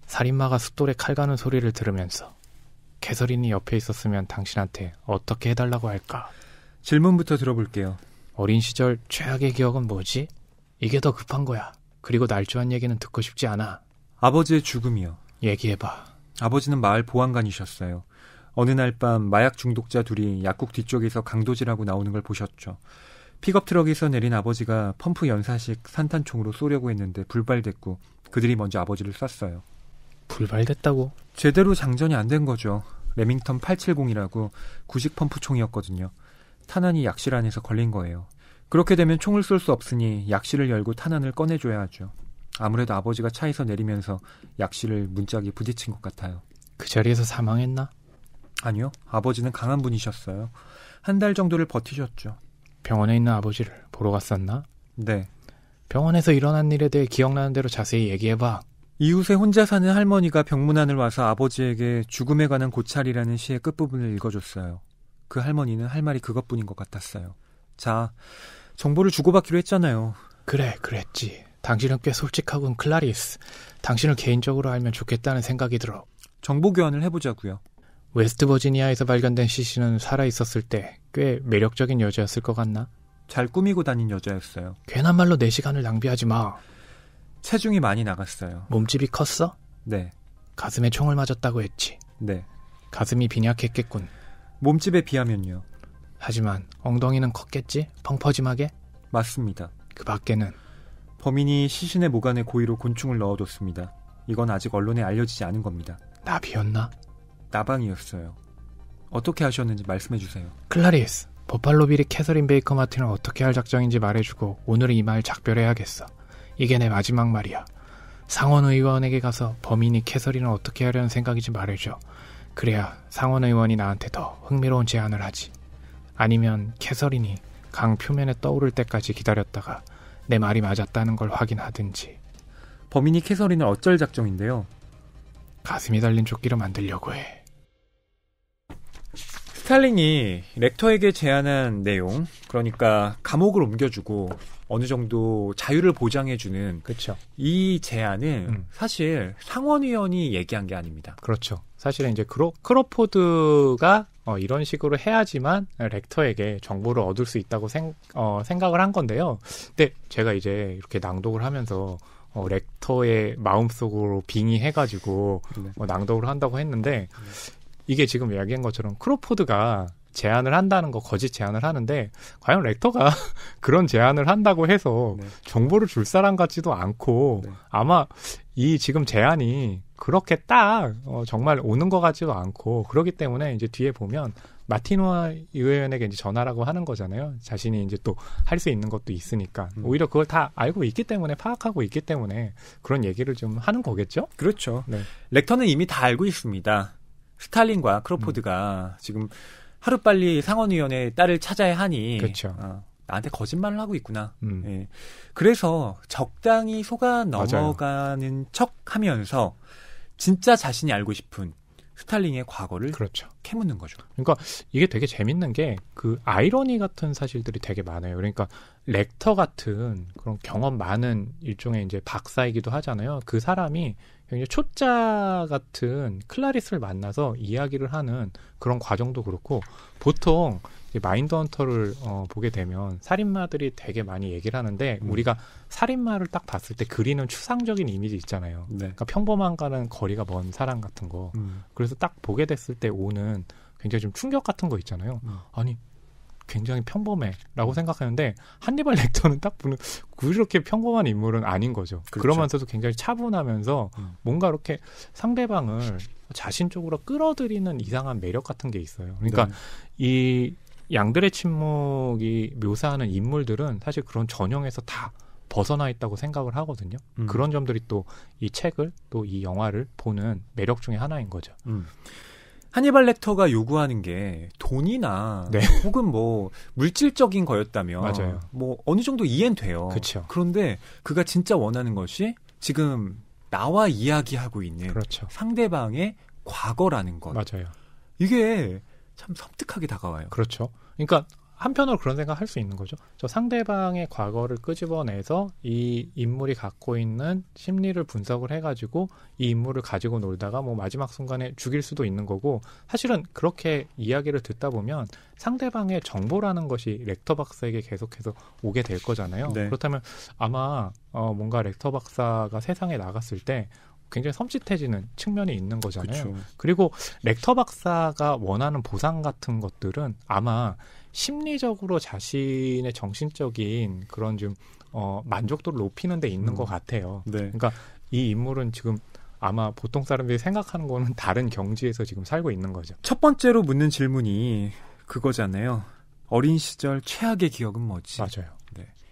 살인마가 숫돌에 칼 가는 소리를 들으면서 개설인이 옆에 있었으면 당신한테 어떻게 해달라고 할까? 질문부터 들어볼게요. 어린 시절 최악의 기억은 뭐지? 이게 더 급한 거야. 그리고 날조한 얘기는 듣고 싶지 않아. 아버지의 죽음이요. 얘기해봐. 아버지는 마을 보안관이셨어요. 어느 날 밤 마약 중독자 둘이 약국 뒤쪽에서 강도질하고 나오는 걸 보셨죠. 픽업트럭에서 내린 아버지가 펌프 연사식 산탄총으로 쏘려고 했는데 불발됐고 그들이 먼저 아버지를 쐈어요. 불발됐다고? 제대로 장전이 안 된 거죠. 레밍턴 870이라고 구식 펌프 총이었거든요. 탄환이 약실 안에서 걸린 거예요. 그렇게 되면 총을 쏠 수 없으니 약실을 열고 탄환을 꺼내줘야 하죠. 아무래도 아버지가 차에서 내리면서 약실을 문짝이 부딪힌 것 같아요. 그 자리에서 사망했나? 아니요. 아버지는 강한 분이셨어요. 한 달 정도를 버티셨죠. 병원에 있는 아버지를 보러 갔었나? 네. 병원에서 일어난 일에 대해 기억나는 대로 자세히 얘기해봐. 이웃에 혼자 사는 할머니가 병문안을 와서 아버지에게 죽음에 관한 고찰이라는 시의 끝부분을 읽어줬어요. 그 할머니는 할 말이 그것뿐인 것 같았어요. 자, 정보를 주고받기로 했잖아요. 그래, 그랬지. 당신은 꽤 솔직하군, 클라리스. 당신을 개인적으로 알면 좋겠다는 생각이 들어. 정보 교환을 해보자고요. 웨스트 버지니아에서 발견된 시신은 살아 있었을 때 꽤 매력적인 여자였을 것 같나? 잘 꾸미고 다닌 여자였어요. 괜한 말로 내 시간을 낭비하지 마. 체중이 많이 나갔어요. 몸집이 컸어? 네. 가슴에 총을 맞았다고 했지. 네. 가슴이 빈약했겠군. 몸집에 비하면요. 하지만 엉덩이는 컸겠지? 펑퍼짐하게? 맞습니다. 그 밖에는 범인이 시신의 모 안에 고의로 곤충을 넣어뒀습니다. 이건 아직 언론에 알려지지 않은 겁니다. 나비였나? 나방이었어요. 어떻게 하셨는지 말씀해 주세요. 클라리스, 버팔로 비리 캐서린 베이커 마틴을 어떻게 할 작정인지 말해주고 오늘은 이 말 작별해야겠어. 이게 내 마지막 말이야. 상원 의원에게 가서 범인이 캐서린을 어떻게 하려는 생각이지 말해줘. 그래야 상원 의원이 나한테 더 흥미로운 제안을 하지. 아니면 캐서린이 강 표면에 떠오를 때까지 기다렸다가 내 말이 맞았다는 걸 확인하든지. 범인이 캐서린을 어쩔 작정인데요. 가슴이 달린 조끼로 만들려고 해. 스탈린이 렉터에게 제안한 내용, 그러니까 감옥을 옮겨주고 어느 정도 자유를 보장해주는 그렇죠. 이 제안은 음. 사실 상원의원이 얘기한 게 아닙니다. 그렇죠. 사실은 이제 크로, 크로포드가 어, 이런 식으로 해야지만 렉터에게 정보를 얻을 수 있다고 생, 어, 생각을 한 건데요. 근데 제가 이제 이렇게 낭독을 하면서 어, 렉터의 마음속으로 빙의해가지고 네. 어, 낭독을 한다고 했는데 네. 이게 지금 이야기한 것처럼 크로포드가 제안을 한다는 거 거짓 제안을 하는데 과연 렉터가 그런 제안을 한다고 해서 네. 정보를 줄 사람 같지도 않고 네. 아마 이 지금 제안이 그렇게 딱 어, 정말 오는 것 같지도 않고 그러기 때문에 이제 뒤에 보면 마티노 아 의원에게 이제 전화라고 하는 거잖아요. 자신이 이제 또 할 수 있는 것도 있으니까 음. 오히려 그걸 다 알고 있기 때문에 파악하고 있기 때문에 그런 얘기를 좀 하는 거겠죠. 그렇죠. 네. 렉터는 이미 다 알고 있습니다. 스탈린과 크로포드가 음. 지금 하루빨리 상원위원회 딸을 찾아야 하니 그렇죠. 어, 나한테 거짓말을 하고 있구나. 음. 예. 그래서 적당히 속아 넘어가는 척하면서 진짜 자신이 알고 싶은 스탈링의 과거를 그렇죠. 캐묻는 거죠. 그러니까 이게 되게 재밌는 게 그 아이러니 같은 사실들이 되게 많아요. 그러니까 렉터 같은 그런 경험 많은 일종의 이제 박사이기도 하잖아요. 그 사람이 굉장히 초짜 같은 클라리스를 만나서 이야기를 하는 그런 과정도 그렇고 보통 마인드 헌터를 어, 보게 되면 살인마들이 되게 많이 얘기를 하는데 음. 우리가 살인마를 딱 봤을 때 그리는 추상적인 이미지 있잖아요. 네. 그러니까 평범한과는 거리가 먼 사람 같은 거. 음. 그래서 딱 보게 됐을 때 오는 굉장히 좀 충격 같은 거 있잖아요. 음. 아니 굉장히 평범해라고 음. 생각하는데 한니발 렉터는 딱 보는 그렇게 평범한 인물은 아닌 거죠. 그렇죠. 그러면서도 굉장히 차분하면서 음. 뭔가 이렇게 상대방을 자신 쪽으로 끌어들이는 이상한 매력 같은 게 있어요. 그러니까 네. 이 양들의 침묵이 묘사하는 인물들은 사실 그런 전형에서 다 벗어나 있다고 생각을 하거든요. 음. 그런 점들이 또 이 책을 또 이 영화를 보는 매력 중의 하나인 거죠. 음. 한니발 렉터가 요구하는 게 돈이나 네. 혹은 뭐 물질적인 거였다면 맞아요. 뭐 어느 정도 이해는 돼요. 그쵸. 그런데 그가 진짜 원하는 것이 지금 나와 이야기하고 있는 그렇죠. 상대방의 과거라는 것. 맞아요. 이게 참 섬뜩하게 다가와요. 그렇죠. 그러니까 한편으로 그런 생각 할 수 있는 거죠. 저 상대방의 과거를 끄집어내서 이 인물이 갖고 있는 심리를 분석을 해가지고 이 인물을 가지고 놀다가 뭐 마지막 순간에 죽일 수도 있는 거고 사실은 그렇게 이야기를 듣다 보면 상대방의 정보라는 것이 렉터 박사에게 계속해서 오게 될 거잖아요. 네. 그렇다면 아마 어 뭔가 렉터 박사가 세상에 나갔을 때 굉장히 섬찟해지는 측면이 있는 거잖아요. 그쵸. 그리고 렉터 박사가 원하는 보상 같은 것들은 아마 심리적으로 자신의 정신적인 그런 좀 어, 만족도를 높이는 데 있는 음. 것 같아요. 네. 그러니까 이 인물은 지금 아마 보통 사람들이 생각하는 거는 다른 경지에서 지금 살고 있는 거죠. 첫 번째로 묻는 질문이 그거잖아요. 어린 시절 최악의 기억은 뭐지? 맞아요.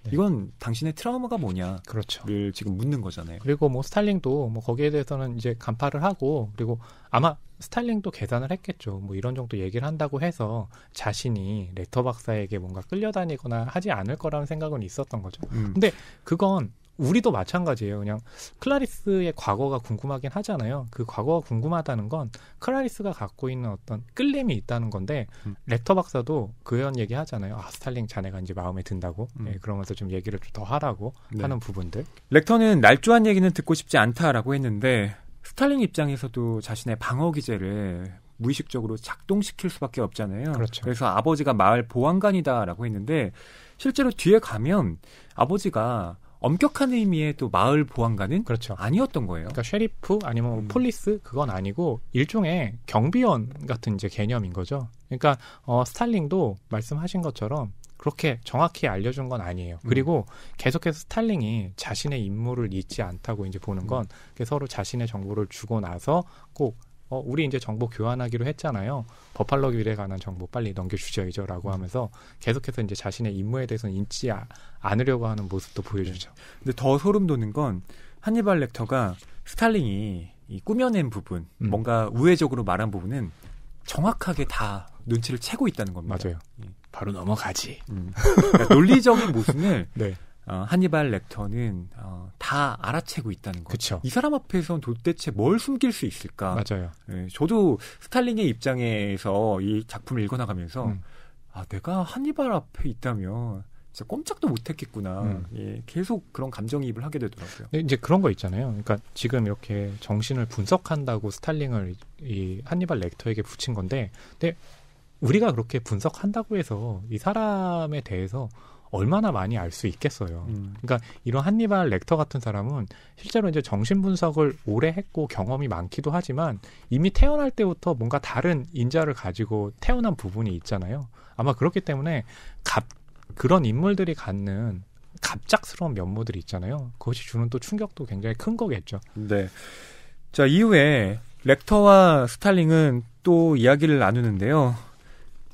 네. 이건 당신의 트라우마가 뭐냐를 그렇죠. 지금 묻는 거잖아요. 그리고 뭐 스타일링도 뭐 거기에 대해서는 이제 간파를 하고 그리고 아마 스타일링도 계산을 했겠죠. 뭐 이런 정도 얘기를 한다고 해서 자신이 레터 박사에게 뭔가 끌려다니거나 하지 않을 거라는 생각은 있었던 거죠. 음. 근데 그건 우리도 마찬가지예요. 그냥 클라리스의 과거가 궁금하긴 하잖아요. 그 과거가 궁금하다는 건 클라리스가 갖고 있는 어떤 끌림이 있다는 건데 음. 렉터 박사도 그런 얘기 하잖아요. 아 스탈링 자네가 이제 마음에 든다고 음. 네, 그러면서 좀 얘기를 좀 더 하라고 네. 하는 부분들. 렉터는 날조한 얘기는 듣고 싶지 않다라고 했는데 스탈링 입장에서도 자신의 방어 기제를 무의식적으로 작동시킬 수밖에 없잖아요. 그렇죠. 그래서 아버지가 마을 보안관이다라고 했는데 실제로 뒤에 가면 아버지가 엄격한 의미의 또 마을 보안관은 그렇죠. 아니었던 거예요. 그러니까 쉐리프 아니면 뭐 음. 폴리스 그건 아니고 일종의 경비원 같은 이제 개념인 거죠. 그러니까 어, 스탈링도 말씀하신 것처럼 그렇게 정확히 알려준 건 아니에요. 음. 그리고 계속해서 스탈링이 자신의 임무를 잊지 않다고 이제 보는 건 음. 서로 자신의 정보를 주고 나서 꼭 어, 우리 이제 정보 교환하기로 했잖아요. 버팔로 길에 관한 정보 빨리 넘겨주셔야죠. 라고 음. 하면서 계속해서 이제 자신의 임무에 대해서는 잊지 아, 않으려고 하는 모습도 보여주죠. 네. 근데 더 소름 돋는 건 한니발 렉터가 스탈링이 이 꾸며낸 부분, 음. 뭔가 우회적으로 말한 부분은 정확하게 다 눈치를 채고 있다는 겁니다. 맞아요. 예. 바로 넘어가지. 음. 그러니까 논리적인 모습을 네. 어, 한니발 렉터는 어, 다 알아채고 있다는 거죠. 이 사람 앞에서는 도대체 뭘 숨길 수 있을까? 맞아요. 예, 저도 스탈린의 입장에서 이 작품을 읽어나가면서 음. 아 내가 한니발 앞에 있다면 진짜 꼼짝도 못했겠구나. 음. 예, 계속 그런 감정이입을 하게 되더라고요. 네, 이제 그런 거 있잖아요. 그러니까 지금 이렇게 정신을 분석한다고 스탈링을 이 한니발 렉터에게 붙인 건데, 근데 우리가 그렇게 분석한다고 해서 이 사람에 대해서 얼마나 많이 알 수 있겠어요. 음. 그러니까 이런 한니발 렉터 같은 사람은 실제로 이제 정신 분석을 오래 했고 경험이 많기도 하지만 이미 태어날 때부터 뭔가 다른 인자를 가지고 태어난 부분이 있잖아요. 아마 그렇기 때문에 갑 그런 인물들이 갖는 갑작스러운 면모들이 있잖아요. 그것이 주는 또 충격도 굉장히 큰 거겠죠. 네. 자 이후에 렉터와 스탈링은 또 이야기를 나누는데요.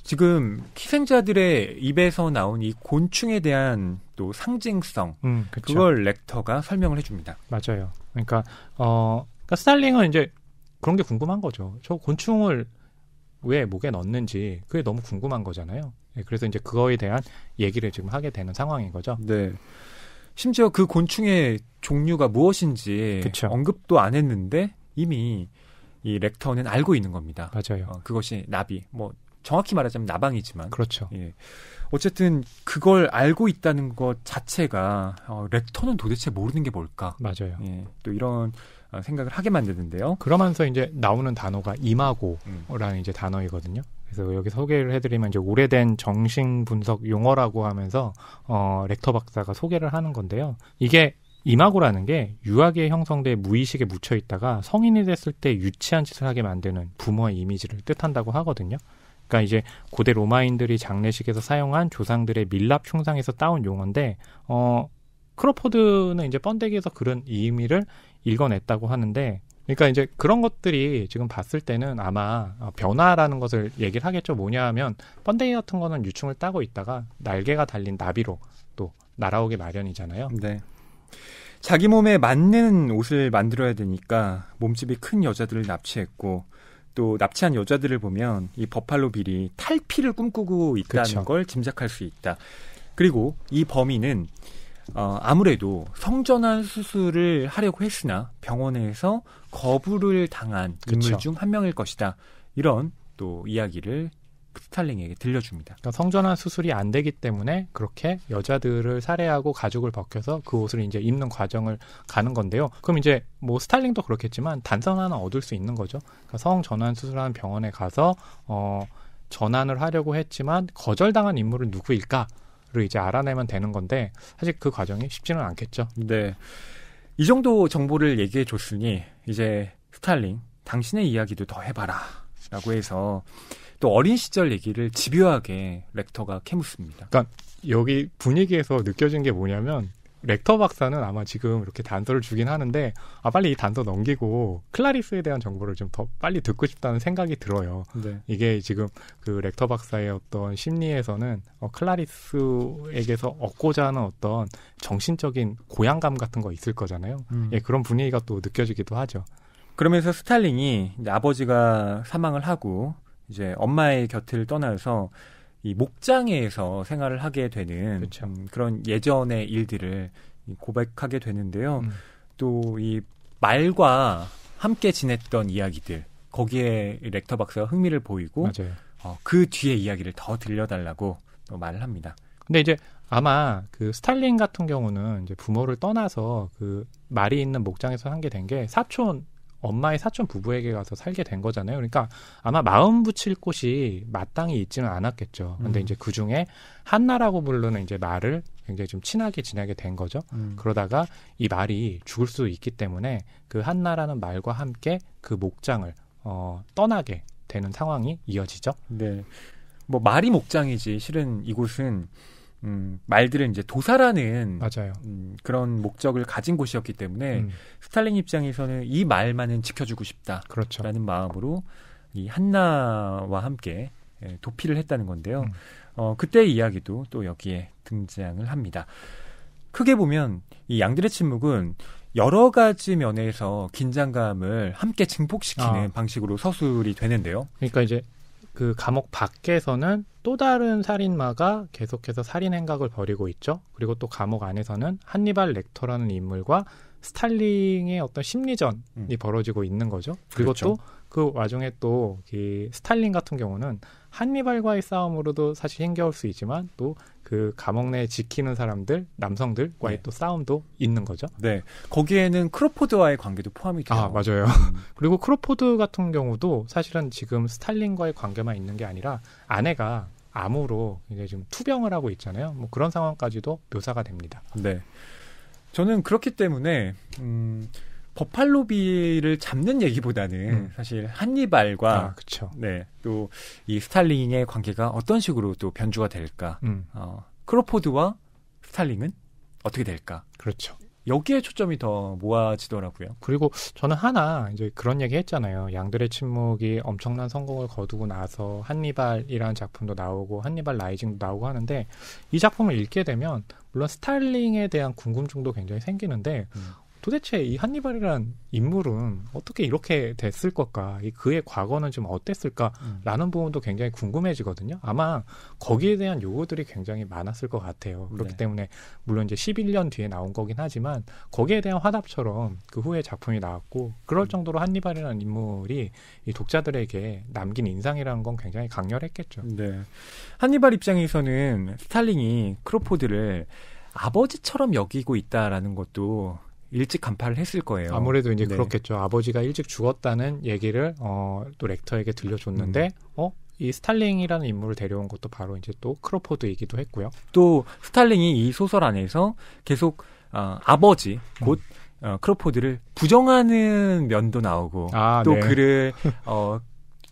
지금 희생자들의 입에서 나온 이 곤충에 대한 또 상징성 음, 그쵸. 그걸 렉터가 설명을 해줍니다. 맞아요. 그러니까 어 그러니까 스탈링은 이제 그런 게 궁금한 거죠. 저 곤충을 왜 목에 넣는지 그게 너무 궁금한 거잖아요. 예, 그래서 이제 그거에 대한 얘기를 지금 하게 되는 상황인 거죠. 네. 심지어 그 곤충의 종류가 무엇인지 그쵸. 언급도 안 했는데 이미 이 렉터는 알고 있는 겁니다. 맞아요. 어, 그것이 나비, 뭐 정확히 말하자면 나방이지만 그렇죠. 예. 어쨌든 그걸 알고 있다는 것 자체가 어, 렉터는 도대체 모르는 게 뭘까? 맞아요. 예. 또 이런 어, 생각을 하게 만드는데요. 그러면서 이제 나오는 단어가 임하고라는 음. 이제 단어이거든요. 그래서 여기 소개를 해드리면 이제 오래된 정신 분석 용어라고 하면서 어, 렉터 박사가 소개를 하는 건데요. 이게 이마고라는 게 유아기에 형성돼 무의식에 묻혀 있다가 성인이 됐을 때 유치한 짓을 하게 만드는 부모의 이미지를 뜻한다고 하거든요. 그러니까 이제 고대 로마인들이 장례식에서 사용한 조상들의 밀랍 흉상에서 따온 용어인데 어 크로포드는 이제 번데기에서 그런 의미를 읽어냈다고 하는데 그러니까 이제 그런 것들이 지금 봤을 때는 아마 변화라는 것을 얘기를 하겠죠. 뭐냐 하면 번데기 같은 거는 유충을 따고 있다가 날개가 달린 나비로 또 날아오기 마련이잖아요. 네. 자기 몸에 맞는 옷을 만들어야 되니까 몸집이 큰 여자들을 납치했고 또 납치한 여자들을 보면 이 버팔로 빌이 탈피를 꿈꾸고 있다는 그쵸. 그렇죠. 걸 짐작할 수 있다. 그리고 이 범인은 어, 아무래도 성전환 수술을 하려고 했으나 병원에서 거부를 당한 인물 그렇죠. 중한 명일 것이다. 이런 또 이야기를 스탈링에게 들려줍니다. 그러니까 성전환 수술이 안 되기 때문에 그렇게 여자들을 살해하고 가죽을 벗겨서 그 옷을 이제 입는 과정을 가는 건데요. 그럼 이제 뭐 스탈링도 그렇겠지만 단서 하나 얻을 수 있는 거죠. 그러니까 성전환 수술하는 병원에 가서 어 전환을 하려고 했지만 거절당한 인물은 누구일까를 이제 알아내면 되는 건데 사실 그 과정이 쉽지는 않겠죠. 네. 이 정도 정보를 얘기해 줬으니 이제 스탈링 당신의 이야기도 더 해봐라. 라고 해서 또 어린 시절 얘기를 집요하게 렉터가 캐묻습니다. 그러니까 여기 분위기에서 느껴진 게 뭐냐면 렉터 박사는 아마 지금 이렇게 단서를 주긴 하는데 아 빨리 이 단서 넘기고 클라리스에 대한 정보를 좀 더 빨리 듣고 싶다는 생각이 들어요. 네. 이게 지금 그 렉터 박사의 어떤 심리에서는 어, 클라리스에게서 얻고자 하는 어떤 정신적인 고향감 같은 거 있을 거잖아요. 음. 예, 그런 분위기가 또 느껴지기도 하죠. 그러면서 스탈링이 아버지가 사망을 하고 이제 엄마의 곁을 떠나서 이 목장에서 생활을 하게 되는 그 음, 그런 예전의 일들을 고백하게 되는데요. 음. 또이 말과 함께 지냈던 이야기들 거기에 렉터 박사가 흥미를 보이고 어, 그 뒤에 이야기를 더 들려달라고 또 말을 합니다. 근데 이제 아마 그 스탈린 같은 경우는 이제 부모를 떠나서 그 말이 있는 목장에서 한 게 된 게 사촌 엄마의 사촌 부부에게 가서 살게 된 거잖아요. 그러니까 아마 마음 붙일 곳이 마땅히 있지는 않았겠죠. 근데 음. 이제 그 중에 한나라고 부르는 이제 말을 굉장히 좀 친하게 지내게 된 거죠. 음. 그러다가 이 말이 죽을 수도 있기 때문에 그 한나라는 말과 함께 그 목장을 어, 떠나게 되는 상황이 이어지죠. 네. 뭐 말이 목장이지 실은 이곳은 음, 말들을 이제 도살하는 맞아요. 음, 그런 목적을 가진 곳이었기 때문에 음. 스탈린 입장에서는 이 말만은 지켜주고 싶다라는 그렇죠. 마음으로 이 한나와 함께 예, 도피를 했다는 건데요. 음. 어, 그때의 이야기도 또 여기에 등장을 합니다. 크게 보면 이 양들의 침묵은 여러 가지 면에서 긴장감을 함께 증폭시키는 아. 방식으로 서술이 되는데요. 그러니까 이제 그 감옥 밖에서는 또 다른 살인마가 계속해서 살인 행각을 벌이고 있죠. 그리고 또 감옥 안에서는 한니발 렉터라는 인물과 스탈링의 어떤 심리전이 음. 벌어지고 있는 거죠. 그리고 그렇죠. 그 와중에 또이 스탈링 같은 경우는 한미발과의 싸움으로도 사실 힘겨울 수 있지만 또 그 감옥 내 지키는 사람들 남성들과의 네. 또 싸움도 있는 거죠. 네, 거기에는 크로포드와의 관계도 포함이 돼요. 아 맞아요. 음. 그리고 크로포드 같은 경우도 사실은 지금 스탈링과의 관계만 있는 게 아니라 아내가 암으로 이제 지금 투병을 하고 있잖아요. 뭐 그런 상황까지도 묘사가 됩니다. 네. 저는 그렇기 때문에 음, 버팔로비를 잡는 얘기보다는 음. 사실 한니발과 아, 네또 이 스탈링의 관계가 어떤 식으로 또 변주가 될까 음. 어, 크로포드와 스탈링은 어떻게 될까 그렇죠 여기에 초점이 더 모아지더라고요. 그리고 저는 하나 이제 그런 얘기 했잖아요. 양들의 침묵이 엄청난 성공을 거두고 나서 한니발이라는 작품도 나오고 한니발 라이징도 나오고 하는데 이 작품을 읽게 되면 물론 스타일링에 대한 궁금증도 굉장히 생기는데 음. 도대체 이 한니발이란 인물은 어떻게 이렇게 됐을 것까? 이 그의 과거는 좀 어땠을까라는 음. 부분도 굉장히 궁금해지거든요. 아마 거기에 대한 요구들이 굉장히 많았을 것 같아요. 그렇기 네. 때문에 물론 이제 11년 뒤에 나온 거긴 하지만 거기에 대한 화답처럼 그 후에 작품이 나왔고 그럴 음. 정도로 한니발이라는 인물이 이 독자들에게 남긴 인상이라는 건 굉장히 강렬했겠죠. 네. 한니발 입장에서는 스탈링이 크로포드를 아버지처럼 여기고 있다라는 것도 일찍 간파를 했을 거예요. 아무래도 이제 네. 그렇겠죠. 아버지가 일찍 죽었다는 얘기를 어, 또 렉터에게 들려줬는데 음. 어? 이 스탈링이라는 인물을 데려온 것도 바로 이제 또 크로포드이기도 했고요. 또 스탈링이 이 소설 안에서 계속 어, 아버지 곧 음. 어, 크로포드를 부정하는 면도 나오고 아, 또 네. 그를 어,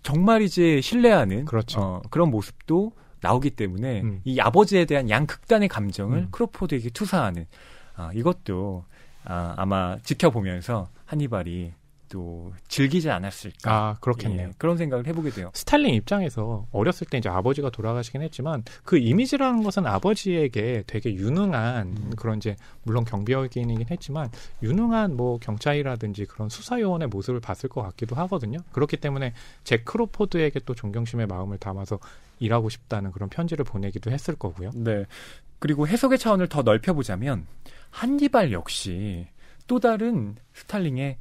정말이지 신뢰하는 그렇죠. 어, 그런 모습도 나오기 때문에 음. 이 아버지에 대한 양극단의 감정을 음. 크로포드에게 투사하는 아, 이것도 아, 아마 지켜보면서 한니발이 또 즐기지 않았을까. 아, 그렇겠네요. 예, 그런 생각을 해보게 돼요. 스탈린 입장에서 어렸을 때 이제 아버지가 돌아가시긴 했지만 그 이미지라는 것은 아버지에게 되게 유능한 음. 그런 이제 물론 경비역이긴 했지만 유능한 뭐 경찰이라든지 그런 수사요원의 모습을 봤을 것 같기도 하거든요. 그렇기 때문에 제 크로포드에게 또 존경심의 마음을 담아서 일하고 싶다는 그런 편지를 보내기도 했을 거고요. 네. 그리고 해석의 차원을 더 넓혀보자면 한니발 역시 또 다른 스탈링의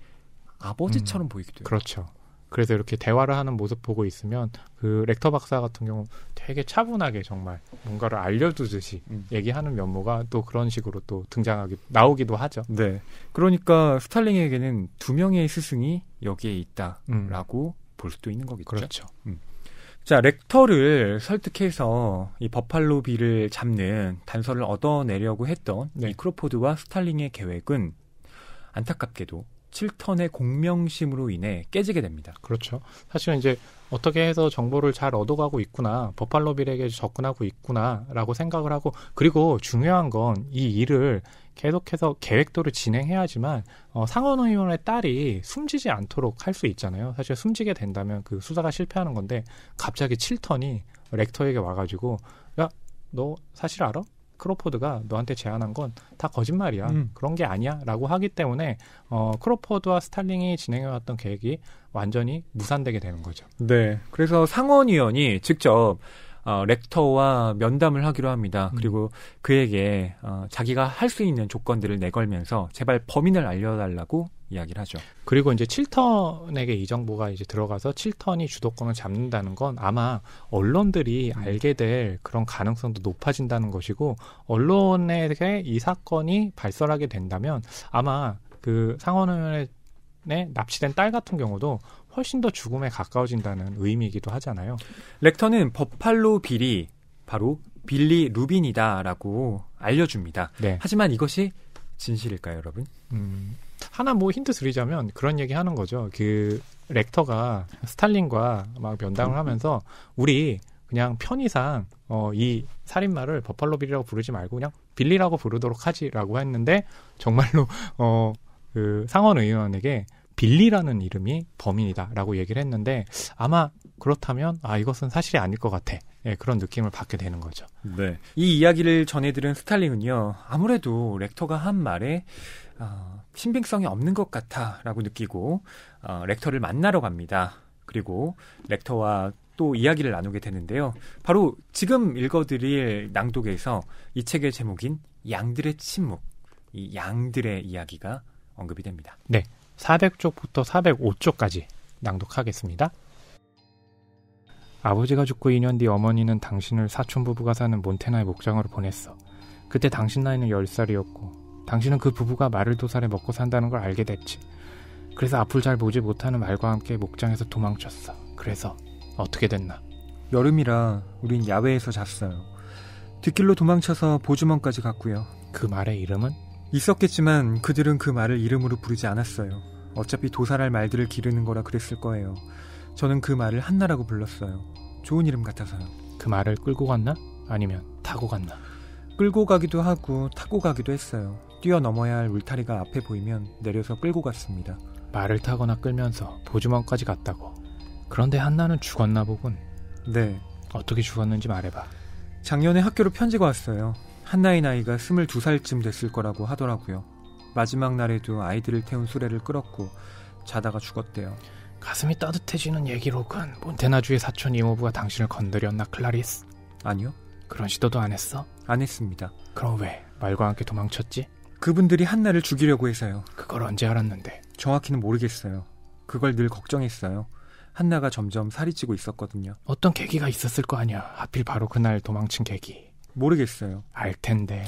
아버지처럼 음, 보이기도 해요. 그렇죠. 그래서 이렇게 대화를 하는 모습 보고 있으면 그 렉터 박사 같은 경우 되게 차분하게 정말 뭔가를 알려주듯이 음. 얘기하는 면모가 또 그런 식으로 또 등장하기 나오기도 하죠. 네. 그러니까 스탈링에게는 두 명의 스승이 여기에 있다라고 음. 볼 수도 있는 거겠죠. 그렇죠. 음. 자, 렉터를 설득해서 이 버팔로 비를 잡는 단서를 얻어내려고 했던 네. 이 크로포드와 스탈링의 계획은 안타깝게도 7턴의 공명심으로 인해 깨지게 됩니다. 그렇죠. 사실은 이제 어떻게 해서 정보를 잘 얻어가고 있구나, 버팔로빌에게 접근하고 있구나라고 생각을 하고, 그리고 중요한 건 이 일을 계속해서 계획도로 진행해야지만 어, 상원 의원의 딸이 숨지지 않도록 할 수 있잖아요. 사실 숨지게 된다면 그 수사가 실패하는 건데 갑자기 7턴이 렉터에게 와가지고 야 너 사실 알아? 크로포드가 너한테 제안한 건 다 거짓말이야. 음. 그런 게 아니야. 라고 하기 때문에, 어, 크로포드와 스탈링이 진행해왔던 계획이 완전히 무산되게 되는 거죠. 네. 그래서 상원의원이 직접, 어, 렉터와 면담을 하기로 합니다. 음. 그리고 그에게, 어, 자기가 할 수 있는 조건들을 내걸면서 제발 범인을 알려달라고 이야기를 하죠. 그리고 이제 7턴에게 이 정보가 이제 들어가서 7턴이 주도권을 잡는다는 건 아마 언론들이 음. 알게 될 그런 가능성도 높아진다는 것이고 언론에게 이 사건이 발설하게 된다면 아마 그 상원의원의 납치된 딸 같은 경우도 훨씬 더 죽음에 가까워진다는 의미이기도 하잖아요. 렉터는 버팔로 빌이 바로 빌리 루빈이다라고 알려줍니다. 네. 하지만 이것이 진실일까요, 여러분? 음, 하나 뭐 힌트 드리자면 그런 얘기 하는 거죠. 그 렉터가 스탈린과 막 면담을 하면서 우리 그냥 편의상 어, 이 살인마를 버팔로 빌이라고 부르지 말고 그냥 빌리라고 부르도록 하지라고 했는데 정말로 어, 그 상원 의원에게 빌리라는 이름이 범인이다라고 얘기를 했는데 아마 그렇다면 아 이것은 사실이 아닐 것 같아. 예, 그런 느낌을 받게 되는 거죠. 네. 이 이야기를 전해들은 스탈링은요, 아무래도 렉터가 한 말에, 어, 신빙성이 없는 것 같아라고 느끼고 어, 렉터를 만나러 갑니다. 그리고 렉터와 또 이야기를 나누게 되는데요. 바로 지금 읽어드릴 낭독에서 이 책의 제목인 양들의 침묵, 이 양들의 이야기가 언급이 됩니다. 네, 400쪽부터 405쪽까지 낭독하겠습니다. 아버지가 죽고 2년 뒤 어머니는 당신을 사촌 부부가 사는 몬테나의 목장으로 보냈어. 그때 당신 나이는 10살이었고 당신은 그 부부가 말을 도살해 먹고 산다는 걸 알게 됐지. 그래서 앞을 잘 보지 못하는 말과 함께 목장에서 도망쳤어. 그래서 어떻게 됐나? 여름이라 우린 야외에서 잤어요. 뒷길로 도망쳐서 보주먼까지 갔고요. 그 말의 이름은? 있었겠지만 그들은 그 말을 이름으로 부르지 않았어요. 어차피 도살할 말들을 기르는 거라 그랬을 거예요. 저는 그 말을 한나라고 불렀어요. 좋은 이름 같아서요. 그 말을 끌고 갔나? 아니면 타고 갔나? 끌고 가기도 하고 타고 가기도 했어요. 뛰어넘어야 할 울타리가 앞에 보이면 내려서 끌고 갔습니다. 말을 타거나 끌면서 보주먼까지 갔다고. 그런데 한나는 죽었나 보군. 네. 어떻게 죽었는지 말해봐. 작년에 학교로 편지가 왔어요. 한나의 나이가 22살쯤 됐을 거라고 하더라고요. 마지막 날에도 아이들을 태운 수레를 끌었고 자다가 죽었대요. 가슴이 따뜻해지는 얘기로군. 몬테나주의 사촌 이모부가 당신을 건드렸나, 클라리스? 아니요. 그런 시도도 안 했어? 안 했습니다. 그럼 왜 말과 함께 도망쳤지? 그분들이 한나를 죽이려고 해서요. 그걸 언제 알았는데? 정확히는 모르겠어요. 그걸 늘 걱정했어요. 한나가 점점 살이 찌고 있었거든요. 어떤 계기가 있었을 거 아니야. 하필 바로 그날 도망친 계기. 모르겠어요. 알 텐데.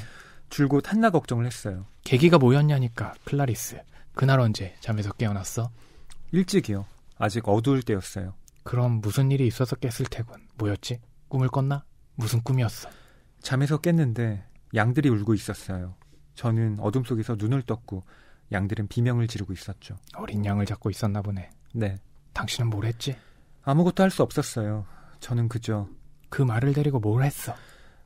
줄곧 한나 걱정을 했어요. 계기가 뭐였냐니까, 클라리스. 그날 언제 잠에서 깨어났어? 일찍이요. 아직 어두울 때였어요. 그럼 무슨 일이 있어서 깼을 테군. 뭐였지? 꿈을 꿨나? 무슨 꿈이었어? 잠에서 깼는데 양들이 울고 있었어요. 저는 어둠 속에서 눈을 떴고 양들은 비명을 지르고 있었죠. 어린 양을 잡고 있었나 보네. 네. 당신은 뭘 했지? 아무것도 할 수 없었어요. 저는 그저 그 말을 데리고 뭘 했어?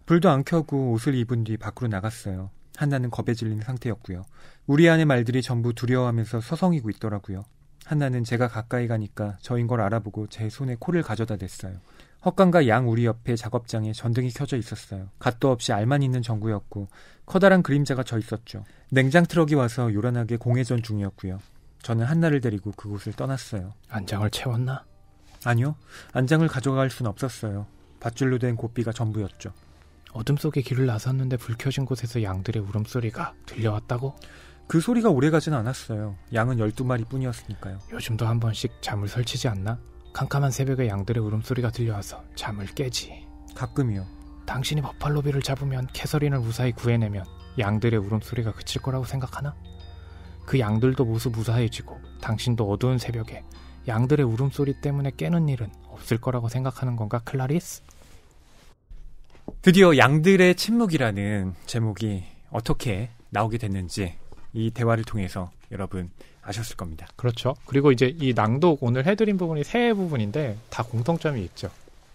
불도 안 켜고 옷을 입은 뒤 밖으로 나갔어요. 한나는 겁에 질린 상태였고요. 우리 안의 말들이 전부 두려워하면서 서성이고 있더라고요. 한나는 제가 가까이 가니까 저인 걸 알아보고 제 손에 코를 가져다 댔어요. 헛간과 양우리 옆에 작업장에 전등이 켜져 있었어요. 갓도 없이 알만 있는 전구였고 커다란 그림자가 져 있었죠. 냉장 트럭이 와서 요란하게 공회전 중이었고요. 저는 한나를 데리고 그곳을 떠났어요. 안장을 채웠나? 아니요. 안장을 가져갈 순 없었어요. 밧줄로 된 고삐가 전부였죠. 어둠 속에 길을 나섰는데 불 켜진 곳에서 양들의 울음소리가 들려왔다고? 그 소리가 오래가진 않았어요. 양은 12마리 뿐이었으니까요. 요즘도 한 번씩 잠을 설치지 않나? 캄캄한 새벽에 양들의 울음소리가 들려와서 잠을 깨지. 가끔이요. 당신이 버팔로비를 잡으면 캐서린을 무사히 구해내면 양들의 울음소리가 그칠 거라고 생각하나? 그 양들도 모두 무사해지고 당신도 어두운 새벽에 양들의 울음소리 때문에 깨는 일은 없을 거라고 생각하는 건가, 클라리스? 드디어 양들의 침묵이라는 제목이 어떻게 나오게 됐는지 이 대화를 통해서 여러분 아셨을 겁니다. 그렇죠. 그리고 이제 이 낭독 오늘 해드린 부분이 세 부분인데 다 공통점이 있죠.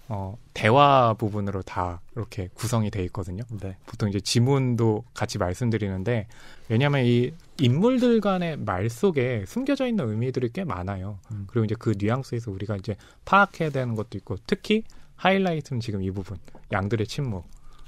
어, 대화 부분으로 다 이렇게 구성이 돼 있거든요. 네. 보통 이제 지문도 같이 말씀드리는데 왜냐하면 이 인물들 간의 말 속에 숨겨져 있는 의미들이 꽤 많아요. 음. 그리고 이제 그 뉘앙스에서 우리가 이제 파악해야 되는 것도 있고 특히 하이라이트는 지금 이 부분 양들의 침묵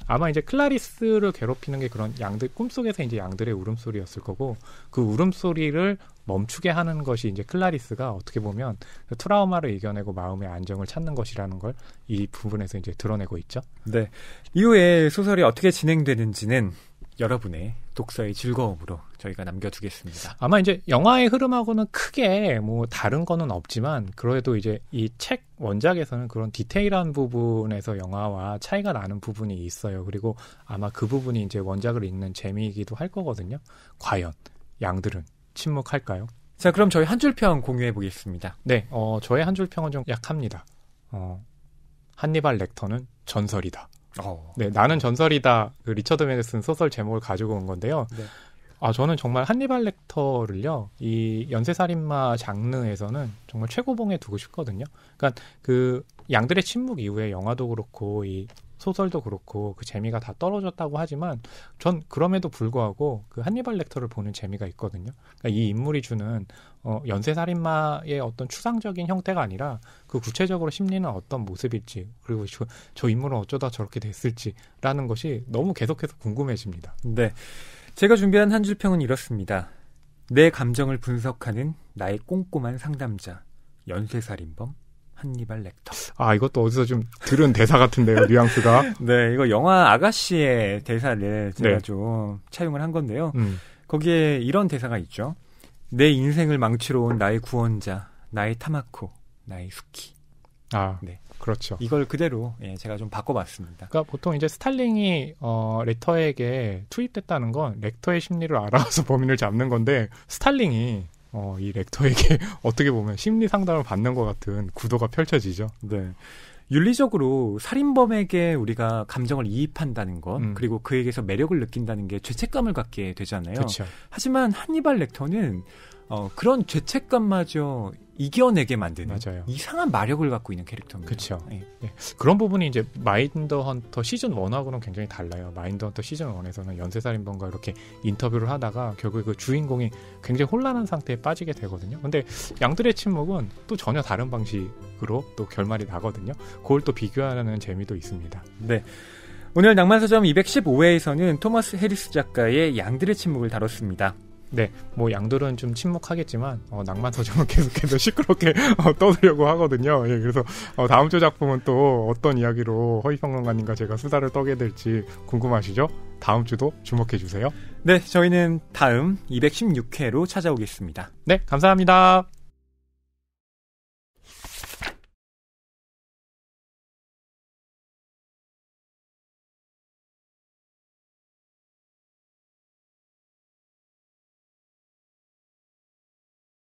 아마 이제 클라리스를 괴롭히는 게 그런 양들 꿈속에서 이제 양들의 울음소리였을 거고 그 울음소리를 멈추게 하는 것이 이제 클라리스가 어떻게 보면 트라우마를 이겨내고 마음의 안정을 찾는 것이라는 걸 이 부분에서 이제 드러내고 있죠. 네. 이후에 소설이 어떻게 진행되는지는 여러분의 독서의 즐거움으로 저희가 남겨두겠습니다. 아마 이제 영화의 흐름하고는 크게 뭐 다른 거는 없지만 그래도 이제 이 책 원작에서는 그런 디테일한 부분에서 영화와 차이가 나는 부분이 있어요. 그리고 아마 그 부분이 이제 원작을 읽는 재미이기도 할 거거든요. 과연 양들은 침묵할까요? 자, 그럼 저희 한 줄평 공유해 보겠습니다. 네, 어, 저의 한 줄 평은 좀 약합니다. 어, 한니발 렉터는 전설이다. 어. 네, 나는 전설이다. 그 리처드 맥을 쓴 소설 제목을 가지고 온 건데요. 네. 아, 저는 정말 한니발 렉터를요, 이 연쇄살인마 장르에서는 정말 최고봉에 두고 싶거든요. 그러니까 그 양들의 침묵 이후에 영화도 그렇고 이 소설도 그렇고 그 재미가 다 떨어졌다고 하지만 전 그럼에도 불구하고 그 한니발 렉터를 보는 재미가 있거든요. 그러니까 이 인물이 주는 어, 연쇄살인마의 어떤 추상적인 형태가 아니라 그 구체적으로 심리는 어떤 모습일지 그리고 저, 저 인물은 어쩌다 저렇게 됐을지라는 것이 너무 계속해서 궁금해집니다. 네. 제가 준비한 한 줄평은 이렇습니다. 내 감정을 분석하는 나의 꼼꼼한 상담자, 연쇄살인범 한니발 렉터. 아, 이것도 어디서 좀 들은 대사 같은데요, 뉘앙스가. 네, 이거 영화 아가씨의 대사를 제가 네. 좀 차용을 한 건데요. 음. 거기에 이런 대사가 있죠. 내 인생을 망치러 온 나의 구원자, 나의 타마코, 나의 스키 아, 네. 그렇죠. 이걸 그대로 예, 제가 좀 바꿔봤습니다. 그러니까 보통 이제 스탈링이 어, 레터에게 투입됐다는 건 렉터의 심리를 알아서 범인을 잡는 건데 스탈링이 어, 이 렉터에게 어떻게 보면 심리 상담을 받는 것 같은 구도가 펼쳐지죠. 네. 윤리적으로 살인범에게 우리가 감정을 이입한다는 것 음. 그리고 그에게서 매력을 느낀다는 게 죄책감을 갖게 되잖아요. 그쵸. 하지만 한니발 렉터는 어, 그런 죄책감마저 이겨내게 만드는 맞아요. 이상한 마력을 갖고 있는 캐릭터입니다. 그렇죠. 예. 예. 그런 부분이 이제 마인더 헌터 시즌 1하고는 굉장히 달라요. 마인더 헌터 시즌 1에서는 연쇄살인범과 이렇게 인터뷰를 하다가 결국 그 주인공이 굉장히 혼란한 상태에 빠지게 되거든요. 근데 양들의 침묵은 또 전혀 다른 방식으로 또 결말이 나거든요. 그걸 또 비교하는 재미도 있습니다. 네. 오늘 낭만서점 215회에서는 토마스 해리스 작가의 양들의 침묵을 다뤘습니다. 네, 뭐 양들은 좀 침묵하겠지만 어, 낭만 서점은 계속해서 시끄럽게 어, 떠들려고 하거든요. 예, 그래서 어, 다음 주 작품은 또 어떤 이야기로 허위평론가님과 제가 수다를 떠게 될지 궁금하시죠? 다음 주도 주목해 주세요. 네, 저희는 다음 216회로 찾아오겠습니다. 네, 감사합니다.